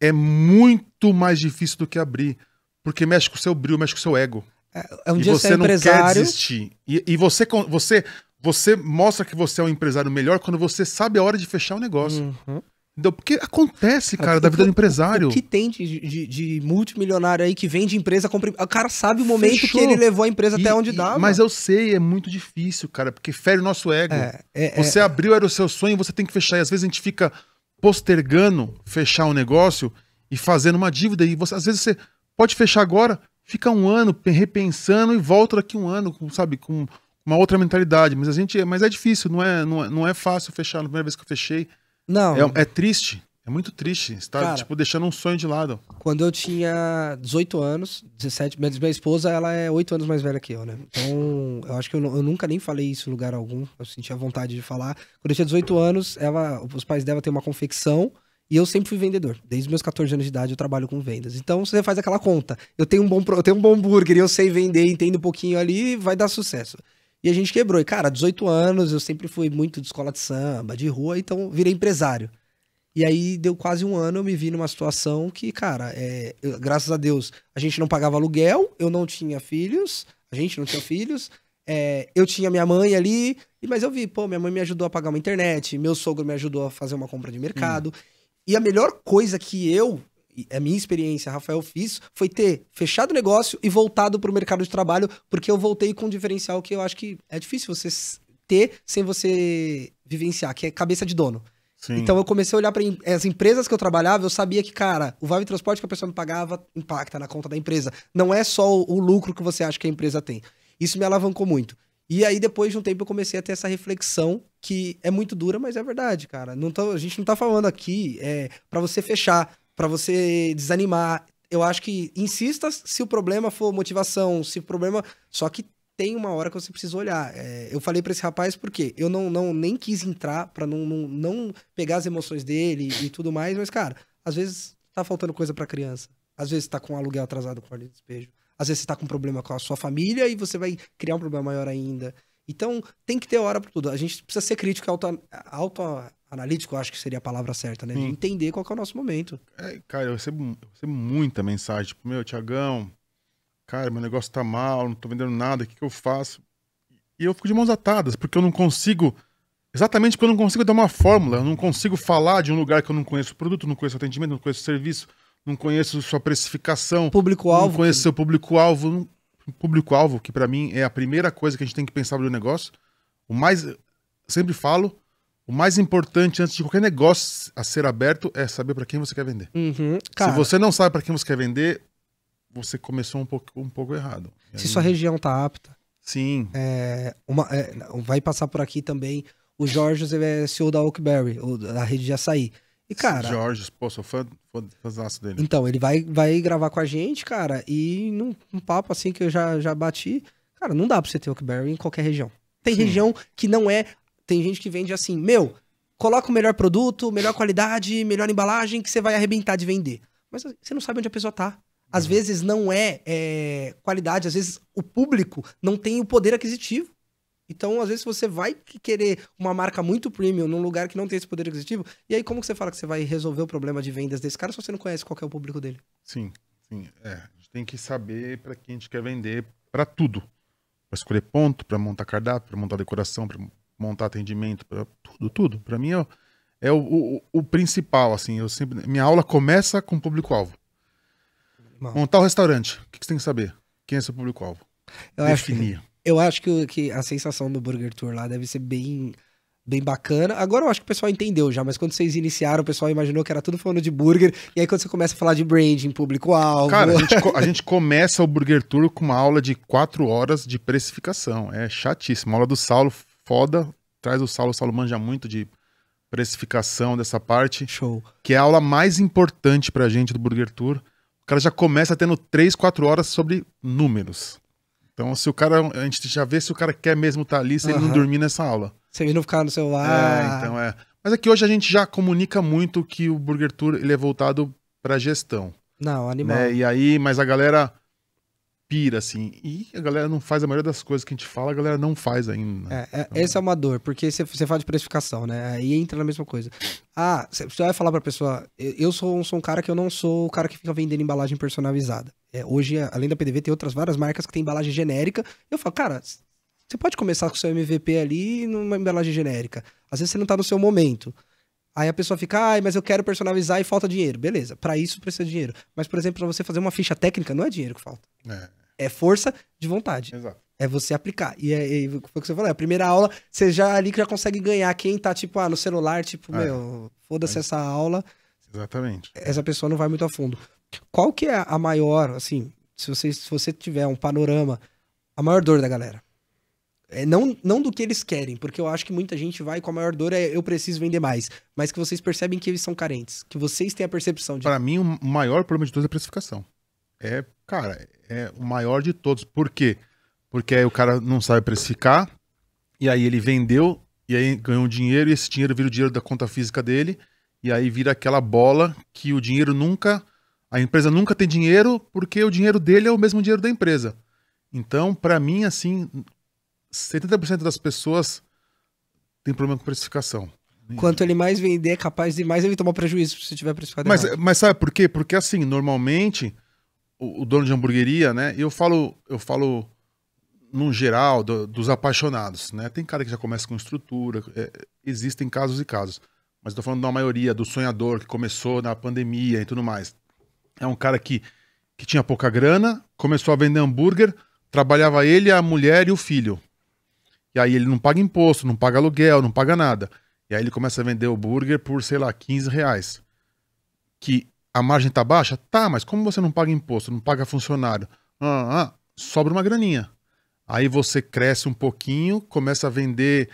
é muito mais difícil do que abrir. Porque mexe com o seu brilho, mexe com o seu ego. É, é um dia você, você empresário. É não quer desistir. E, e você, você, você mostra que você é um empresário melhor quando você sabe a hora de fechar o um negócio. Uhum. Entendeu? Porque acontece, ah, cara, cara da vida do empresário. O que tem de, de, de multimilionário aí que vende empresa, compra... o cara sabe o momento Fechou. que ele levou a empresa e, até onde dá. Mas eu sei, é muito difícil, cara, porque fere o nosso ego. É, é, é. você é, abriu, era o seu sonho, você tem que fechar. E às vezes a gente fica postergando fechar um negócio e fazendo uma dívida. E você, às vezes você pode fechar agora, fica um ano repensando e volta daqui um ano, com, sabe, com uma outra mentalidade. Mas a gente, mas é difícil, não é, não é, não é fácil fechar. Na primeira vez que eu fechei, não. É, é triste, é muito triste. Você tá, tipo, deixando um sonho de lado. Quando eu tinha 18 anos, 17, minha, minha esposa, ela é 8 anos mais velha que eu, né? Então, eu acho que eu, eu, nunca nem falei isso em lugar algum. Eu sentia vontade de falar. Quando eu tinha 18 anos, ela, os pais dela têm uma confecção. E eu sempre fui vendedor. Desde meus 14 anos de idade eu trabalho com vendas. Então você faz aquela conta. Eu tenho um bom, eu tenho um bom burger, eu sei vender, entendo um pouquinho ali, vai dar sucesso. E a gente quebrou. E, cara, 18 anos, eu sempre fui muito de escola de samba, de rua, então virei empresário. E aí deu quase um ano, eu me vi numa situação que, cara, é, eu, graças a Deus, a gente não pagava aluguel, eu não tinha filhos, a gente não tinha filhos. É, eu tinha minha mãe ali, mas eu vi, pô, minha mãe me ajudou a pagar uma internet, meu sogro me ajudou a fazer uma compra de mercado. Hum. E a melhor coisa que eu, a minha experiência, Rafael, fiz foi ter fechado o negócio e voltado para o mercado de trabalho, porque eu voltei com um diferencial que eu acho que é difícil você ter sem você vivenciar, que é cabeça de dono. Sim. Então eu comecei a olhar para as empresas que eu trabalhava, eu sabia que, cara, o vale transporte que a pessoa me pagava impacta na conta da empresa. Não é só o, o lucro que você acha que a empresa tem. Isso me alavancou muito. E aí, depois de um tempo, eu comecei a ter essa reflexão que é muito dura, mas é verdade, cara. Não tô, a gente não tá falando aqui é, para você fechar, para você desanimar. Eu acho que insista se o problema for motivação, se o problema. Só que tem uma hora que você precisa olhar. É, eu falei para esse rapaz porque eu não, não nem quis entrar para não, não, não pegar as emoções dele e tudo mais, mas, cara, às vezes tá faltando coisa pra criança. Às vezes tá com um aluguel atrasado com o de despejo. Às vezes você está com um problema com a sua família e você vai criar um problema maior ainda. Então, tem que ter hora para tudo. A gente precisa ser crítico, auto, autoanalítico, acho que seria a palavra certa, né? Entender qual é o nosso momento. É, cara, eu recebo, eu recebo, muita mensagem. Tipo, meu, Tiagão, cara, meu negócio tá mal, não tô vendendo nada, o que, que eu faço? E eu fico de mãos atadas, porque eu não consigo. Exatamente porque eu não consigo dar uma fórmula, eu não consigo falar de um lugar que eu não conheço o produto, não conheço o atendimento, não conheço o serviço, não conheço sua precificação. Público-alvo. Não conheço que... seu público-alvo. Público-alvo, que para mim é a primeira coisa que a gente tem que pensar no negócio. O mais, sempre falo, o mais importante antes de qualquer negócio a ser aberto é saber para quem você quer vender. Uhum, Se você não sabe para quem você quer vender, você começou um pouco, um pouco errado. Se aí... sua região tá apta. Sim. É, uma, é, vai passar por aqui também o Jorge, ele é CEO da Oakberry, da rede de açaí. E, cara. Jorge, pô, sou fã, fãzaço dele. Então, ele vai, vai gravar com a gente, cara, e num papo assim que eu já, já bati. Cara, não dá pra você ter Huckberry em qualquer região. Tem Sim. região que não é. Tem gente que vende assim, meu, coloca o melhor produto, melhor qualidade, melhor embalagem, que você vai arrebentar de vender. Mas assim, você não sabe onde a pessoa tá. Às uhum. vezes não é, é qualidade, às vezes o público não tem o poder aquisitivo. Então, às vezes, você vai querer uma marca muito premium num lugar que não tem esse poder aquisitivo. E aí, como que você fala que você vai resolver o problema de vendas desse cara se você não conhece qual é o público dele? Sim, sim. É, a gente tem que saber para quem a gente quer vender para tudo. Para escolher ponto, para montar cardápio, para montar decoração, para montar atendimento, para tudo, tudo. Para mim, é, é o, o, o, principal, assim. Eu sempre, minha aula começa com público-alvo. Montar o restaurante, o que, que você tem que saber? Quem é seu público-alvo? Definir eu acho que, que a sensação do Burger Tour lá deve ser bem bem bacana. Agora eu acho que o pessoal entendeu já, mas quando vocês iniciaram, o pessoal imaginou que era tudo falando de burger. E aí quando você começa a falar de branding, público-alvo. Cara, a gente, *laughs* a gente, começa o Burger Tour com uma aula de quatro horas de precificação. É chatíssimo. aula do Saulo, foda. Traz o Saulo, o Saulo manja muito de precificação dessa parte. Show. Que é a aula mais importante pra gente do Burger Tour. O cara já começa tendo três, quatro horas sobre números. Então, se o cara. A gente já vê se o cara quer mesmo estar tá ali, se uhum. ele não dormir nessa aula. Se ele não ficar no celular. É, então é. Mas é que hoje a gente já comunica muito que o Burger Tour ele é voltado para gestão. Não, animal. Né? E aí, mas a galera pira, assim. E a galera não faz a maioria das coisas que a gente fala, a galera não faz ainda. É, é, então... Essa é uma dor, porque você, você fala de precificação, né? Aí entra na mesma coisa. Ah, você vai falar pra pessoa, eu sou, sou um cara que eu não sou o cara que fica vendendo embalagem personalizada. É, hoje, além da PDV, tem outras várias marcas que tem embalagem genérica. Eu falo, cara, você pode começar com o seu MVP ali numa embalagem genérica. Às vezes você não tá no seu momento. Aí a pessoa fica, mas eu quero personalizar e falta dinheiro. Beleza, para isso precisa de dinheiro. Mas, por exemplo, para você fazer uma ficha técnica, não é dinheiro que falta. É, é força de vontade. Exato. É você aplicar. E, é, foi o que você falou, é a primeira aula, você já ali que já consegue ganhar. Quem tá, tipo, ah, no celular, tipo, é. meu, foda-se essa aula. Exatamente. Essa pessoa não vai muito a fundo. Qual que é a maior, assim, se você, se você tiver um panorama, a maior dor da galera? É, não, não do que eles querem, porque eu acho que muita gente vai com a maior dor é eu preciso vender mais. Mas que vocês percebem que eles são carentes. Que vocês têm a percepção de. Para mim, o maior problema de todos é a precificação. É, cara, é o maior de todos. Por quê? Porque aí o cara não sabe precificar, e aí ele vendeu, e aí ganhou um dinheiro, e esse dinheiro vira o dinheiro da conta física dele, e aí vira aquela bola que o dinheiro nunca a empresa nunca tem dinheiro porque o dinheiro dele é o mesmo dinheiro da empresa. Então, para mim, assim, 70% das pessoas tem problema com precificação. Quanto ele mais vender, é capaz de mais ele tomar prejuízo se tiver precificado mas, errado. Mas sabe por quê? Porque assim, normalmente, o, o, dono de hamburgueria, né? Eu falo, eu falo num geral do, dos apaixonados, né? Tem cara que já começa com estrutura, é, existem casos e casos. Mas estou falando da maioria, do sonhador que começou na pandemia e tudo mais. É um cara que, que tinha pouca grana, começou a vender hambúrguer, trabalhava ele, a mulher e o filho. E aí ele não paga imposto, não paga aluguel, não paga nada. E aí ele começa a vender o hambúrguer por, sei lá, 15 reais. Que a margem tá baixa? Tá, mas como você não paga imposto, não paga funcionário, ah, ah, sobra uma graninha. Aí você cresce um pouquinho, começa a vender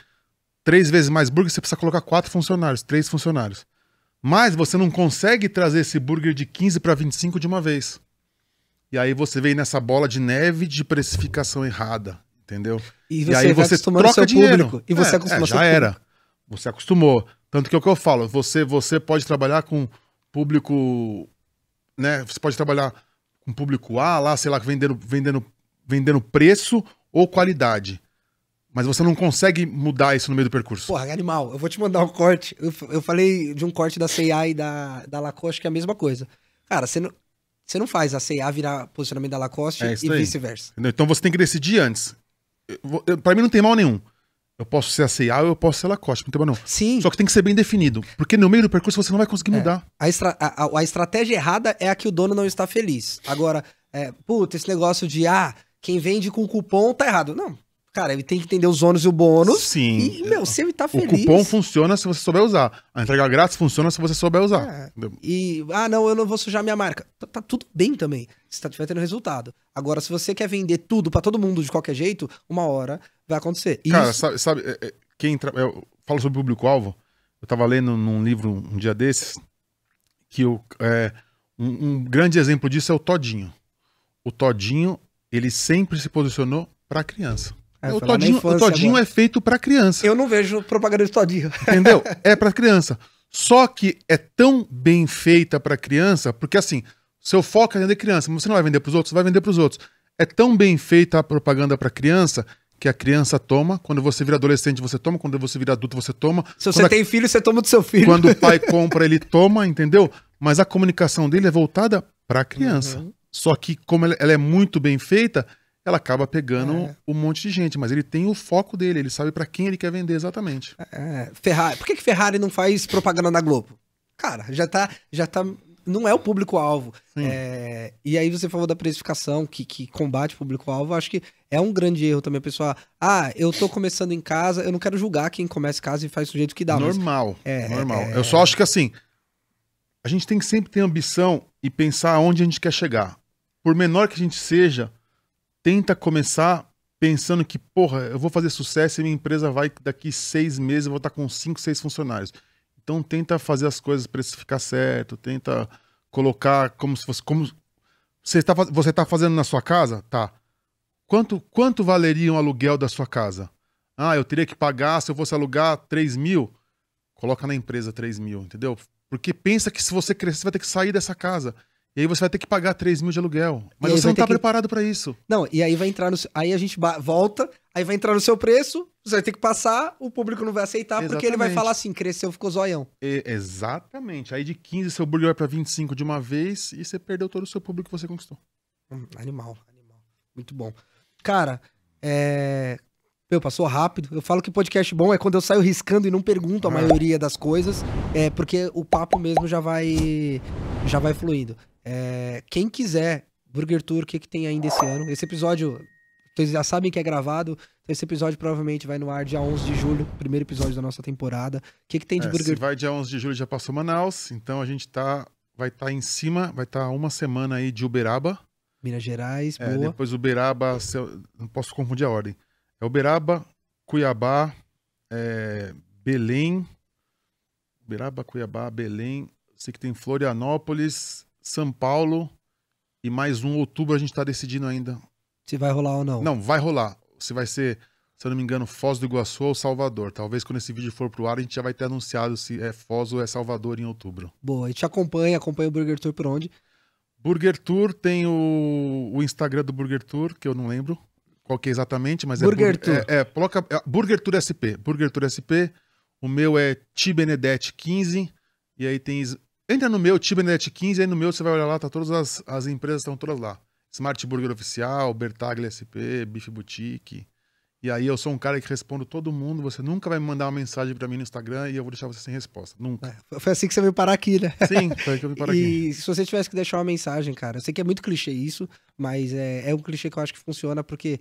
três vezes mais burger, você precisa colocar quatro funcionários, três funcionários. Mas você não consegue trazer esse burger de 15 para 25 de uma vez. E aí você vem nessa bola de neve de precificação errada, entendeu? E, você e aí você troca dinheiro. Público, e você é, acostuma é, já era. Público. Você acostumou. Tanto que é o que eu falo, você você pode trabalhar com público, né? Você pode trabalhar com público A lá, sei lá, vendendo vendendo vendendo preço ou qualidade. Mas você não consegue mudar isso no meio do percurso. Porra, animal, eu vou te mandar um corte. Eu, eu falei de um corte da CIA e da, da Lacoste, que é a mesma coisa. Cara, você não, você não faz a CIA virar posicionamento da Lacoste é e vice-versa. Então você tem que decidir antes. Para mim não tem mal nenhum. Eu posso ser a CIA ou eu posso ser a Lacoste, não tem mal não. Sim. Só que tem que ser bem definido. Porque no meio do percurso você não vai conseguir é. mudar. A, estra a, a, estratégia errada é a que o dono não está feliz. Agora, é, puta, esse negócio de, ah, quem vende com cupom tá errado. Não, Cara, ele tem que entender os ônus e o bônus. Sim. E, meu, se ele tá feliz. O cupom funciona se você souber usar. A entrega grátis funciona se você souber usar. É. E, ah, não, eu não vou sujar minha marca. Tá, tá tudo bem também. Se tá tendo resultado. Agora, se você quer vender tudo para todo mundo de qualquer jeito, uma hora vai acontecer. Cara, sabe, sabe é, é, quem tra... eu falo sobre público-alvo? Eu tava lendo num livro um dia desses que eu, é, um, um grande exemplo disso é o Todinho. O Todinho, ele sempre se posicionou para criança. É, o, todinho, o Todinho é feito para criança. Eu não vejo propaganda de Todinho. Entendeu? *laughs* É para criança. Só que é tão bem feita para criança, porque assim, seu foco é vender criança, mas você não vai vender para os outros, você vai vender para os outros. É tão bem feita a propaganda para criança que a criança toma, quando você vira adolescente você toma, quando você vira adulto você toma. Se você a... tem filho, você toma do seu filho. Quando o pai *laughs* compra, ele toma, entendeu? Mas a comunicação dele é voltada para a criança. Uhum. Só que como ela é muito bem feita, ela acaba pegando é. um monte de gente, mas ele tem o foco dele, ele sabe para quem ele quer vender exatamente. É, Ferrari, por que, que Ferrari não faz propaganda na Globo? Cara, já tá, já tá, não é o público-alvo. É, e aí você falou da precificação que, que combate o público-alvo, acho que é um grande erro também, pessoal. Ah, eu tô começando em casa, eu não quero julgar quem começa em casa e faz do jeito que dá. Normal, é, é, normal. É, eu só acho que assim, a gente tem que sempre ter ambição e pensar aonde a gente quer chegar. Por menor que a gente seja, tenta começar pensando que, porra, eu vou fazer sucesso e minha empresa vai daqui seis meses, eu vou estar com cinco, seis funcionários. Então tenta fazer as coisas para ficar certo, tenta colocar como se fosse. Como... Você está você tá fazendo na sua casa? Tá. Quanto, quanto valeria um aluguel da sua casa? Ah, eu teria que pagar, se eu fosse alugar 3 mil, coloca na empresa 3 mil, entendeu? Porque pensa que se você crescer, você vai ter que sair dessa casa. E aí você vai ter que pagar 3 mil de aluguel. Mas você não tá que... preparado para isso. Não, e aí vai entrar no. Aí a gente volta, aí vai entrar no seu preço, você vai ter que passar, o público não vai aceitar, exatamente. porque ele vai falar assim: cresceu, ficou zoião. E, exatamente. Aí de 15 seu burger vai pra 25 de uma vez e você perdeu todo o seu público que você conquistou. Hum, animal, animal. Muito bom. Cara, é. Meu, passou rápido. Eu falo que podcast bom é quando eu saio riscando e não pergunto a ah. maioria das coisas, é porque o papo mesmo já vai já vai fluindo. É, quem quiser, Burger Tour, o que, que tem ainda esse ano? Esse episódio, vocês já sabem que é gravado. Então esse episódio provavelmente vai no ar dia 11 de julho, primeiro episódio da nossa temporada. O que, que tem de é, Burger Tour? vai dia 11 de julho, já passou Manaus, então a gente tá, vai estar tá em cima, vai estar tá uma semana aí de Uberaba. Minas Gerais, é, boa. Depois Uberaba, eu, não posso confundir a ordem. É Uberaba, Cuiabá, é, Belém, Uberaba, Cuiabá, Belém, sei que tem Florianópolis, são Paulo e mais um outubro a gente está decidindo ainda. Se vai rolar ou não. Não, vai rolar. Se vai ser, se eu não me engano, Foz do Iguaçu ou Salvador. Talvez quando esse vídeo for pro ar, a gente já vai ter anunciado se é Foz ou é Salvador em outubro. Boa, e te acompanha, acompanha o Burger Tour por onde? Burger Tour tem o, o Instagram do Burger Tour, que eu não lembro qual que é exatamente, mas é Burger é, Burger Tour. É, é, coloca, é Burger Tour SP. Burger Tour SP. O meu é tibenedete 15. E aí tem Entra no meu, Tibernet 15, aí no meu você vai olhar lá, tá todas as, as empresas estão todas lá. Smart Burger Oficial, Bertaglia SP, Bife Boutique. E aí eu sou um cara que respondo todo mundo, você nunca vai me mandar uma mensagem para mim no Instagram e eu vou deixar você sem resposta, nunca. É, foi assim que você veio parar aqui, né? *laughs* Sim, foi que eu vim parar e aqui. E se você tivesse que deixar uma mensagem, cara, eu sei que é muito clichê isso, mas é, é um clichê que eu acho que funciona porque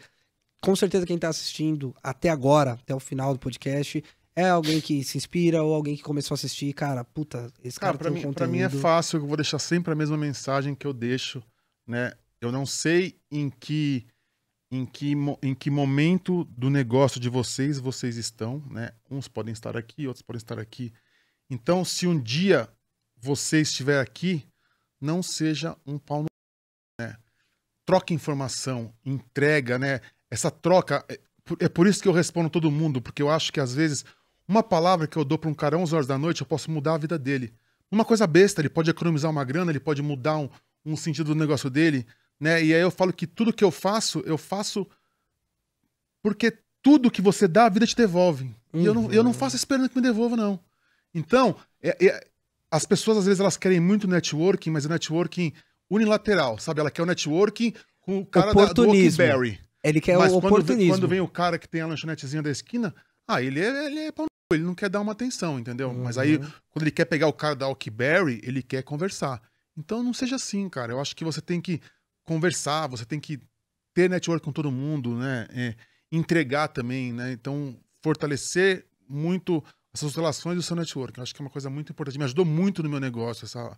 com certeza quem está assistindo até agora, até o final do podcast, é alguém que se inspira ou alguém que começou a assistir, cara, puta, esse cara, cara pra tem mim, um conteúdo... Pra mim é fácil, eu vou deixar sempre a mesma mensagem que eu deixo, né? Eu não sei em que em que, em que momento do negócio de vocês vocês estão, né? Uns podem estar aqui, outros podem estar aqui. Então, se um dia você estiver aqui, não seja um pau no né? Troca informação, entrega, né? Essa troca é, é por isso que eu respondo todo mundo, porque eu acho que às vezes uma palavra que eu dou para um cara 11 horas da noite, eu posso mudar a vida dele. Uma coisa besta, ele pode economizar uma grana, ele pode mudar um, um sentido do negócio dele, né? E aí eu falo que tudo que eu faço, eu faço porque tudo que você dá, a vida te devolve. Uhum. E eu não, eu não uhum. faço esperando que me devolva, não. Então, é, é, as pessoas às vezes elas querem muito networking, mas é networking unilateral, sabe? Ela quer o networking com o cara da, do Barry. Ele quer mas o oportunismo. Quando, quando vem o cara que tem a lanchonetezinha da esquina, ah, ele é, ele é Tipo, ele não quer dar uma atenção, entendeu? Uhum. Mas aí, uhum. quando ele quer pegar o cara da Alkberry, ele quer conversar. Então não seja assim, cara. Eu acho que você tem que conversar, você tem que ter network com todo mundo, né? É, entregar também, né? Então, fortalecer muito essas relações do seu network. Eu acho que é uma coisa muito importante. Me ajudou muito no meu negócio essa,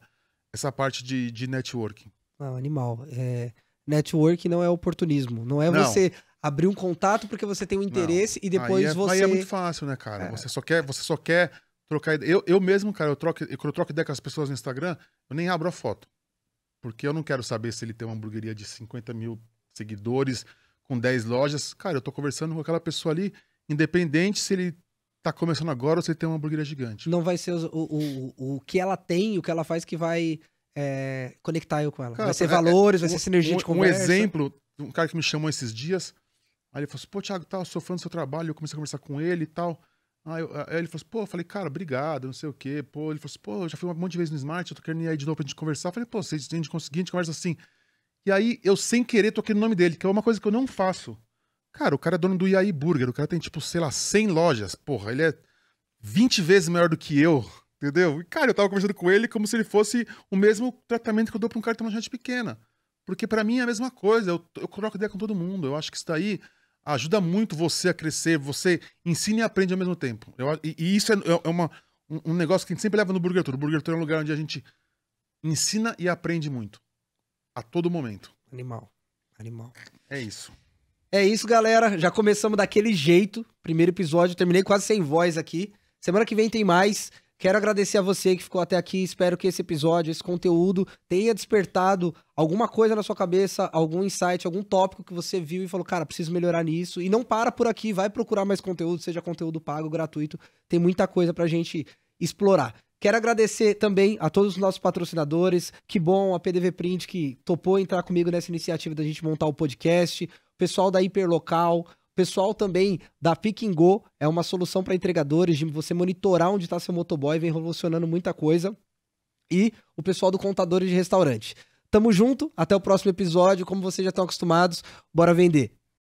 essa parte de, de networking. Ah, animal. É, network não é oportunismo. Não é não. você abrir um contato porque você tem um interesse não. e depois aí é, você. Aí é muito fácil, né, cara? É. Você só quer, você só quer trocar ideia. Eu, eu mesmo, cara, eu troco, eu troco ideia com as pessoas no Instagram, eu nem abro a foto. Porque eu não quero saber se ele tem uma hamburgueria de 50 mil seguidores, com 10 lojas. Cara, eu tô conversando com aquela pessoa ali, independente se ele tá começando agora ou se ele tem uma hamburgueria gigante. Não vai ser o, o, o, o que ela tem, o que ela faz que vai é, conectar eu com ela. Cara, vai ser é, é valores, vai ser sinergia um, de conversa. Um exemplo, um cara que me chamou esses dias, Aí ele falou assim, pô, Thiago, tá, sou fã do seu trabalho, eu comecei a conversar com ele e tal. Aí, eu, aí ele falou assim, pô, eu falei, cara, obrigado, não sei o quê. Pô, ele falou assim, pô, eu já fui um monte de vezes no Smart, eu tô querendo ir aí de novo pra gente conversar. Eu falei, pô, vocês têm de conseguir, a gente conversa assim. E aí eu, sem querer, toquei no nome dele, que é uma coisa que eu não faço. Cara, o cara é dono do Iaí Burger, o cara tem, tipo, sei lá, 100 lojas. Porra, ele é 20 vezes maior do que eu, entendeu? E, cara, eu tava conversando com ele como se ele fosse o mesmo tratamento que eu dou pra um cara que tem uma gente pequena. Porque para mim é a mesma coisa, eu, eu troco ideia com todo mundo. Eu acho que isso daí ajuda muito você a crescer, você ensina e aprende ao mesmo tempo. Eu, e, e, isso é, é uma, um, um, negócio que a gente sempre leva no Burger Tour. O Burger Tour é um lugar onde a gente ensina e aprende muito. A todo momento. Animal. Animal. É isso. É isso, galera. Já começamos daquele jeito. Primeiro episódio, terminei quase sem voz aqui. Semana que vem tem mais. Quero agradecer a você que ficou até aqui. Espero que esse episódio, esse conteúdo, tenha despertado alguma coisa na sua cabeça, algum insight, algum tópico que você viu e falou, cara, preciso melhorar nisso. E não para por aqui, vai procurar mais conteúdo, seja conteúdo pago, gratuito. Tem muita coisa pra gente explorar. Quero agradecer também a todos os nossos patrocinadores. Que bom, a PDV Print que topou entrar comigo nessa iniciativa da gente montar o podcast. O pessoal da Hiperlocal, Pessoal também da Picking Go é uma solução para entregadores de você monitorar onde está seu motoboy, vem revolucionando muita coisa. E o pessoal do Contadores de Restaurante. Tamo junto, até o próximo episódio. Como vocês já estão acostumados, bora vender.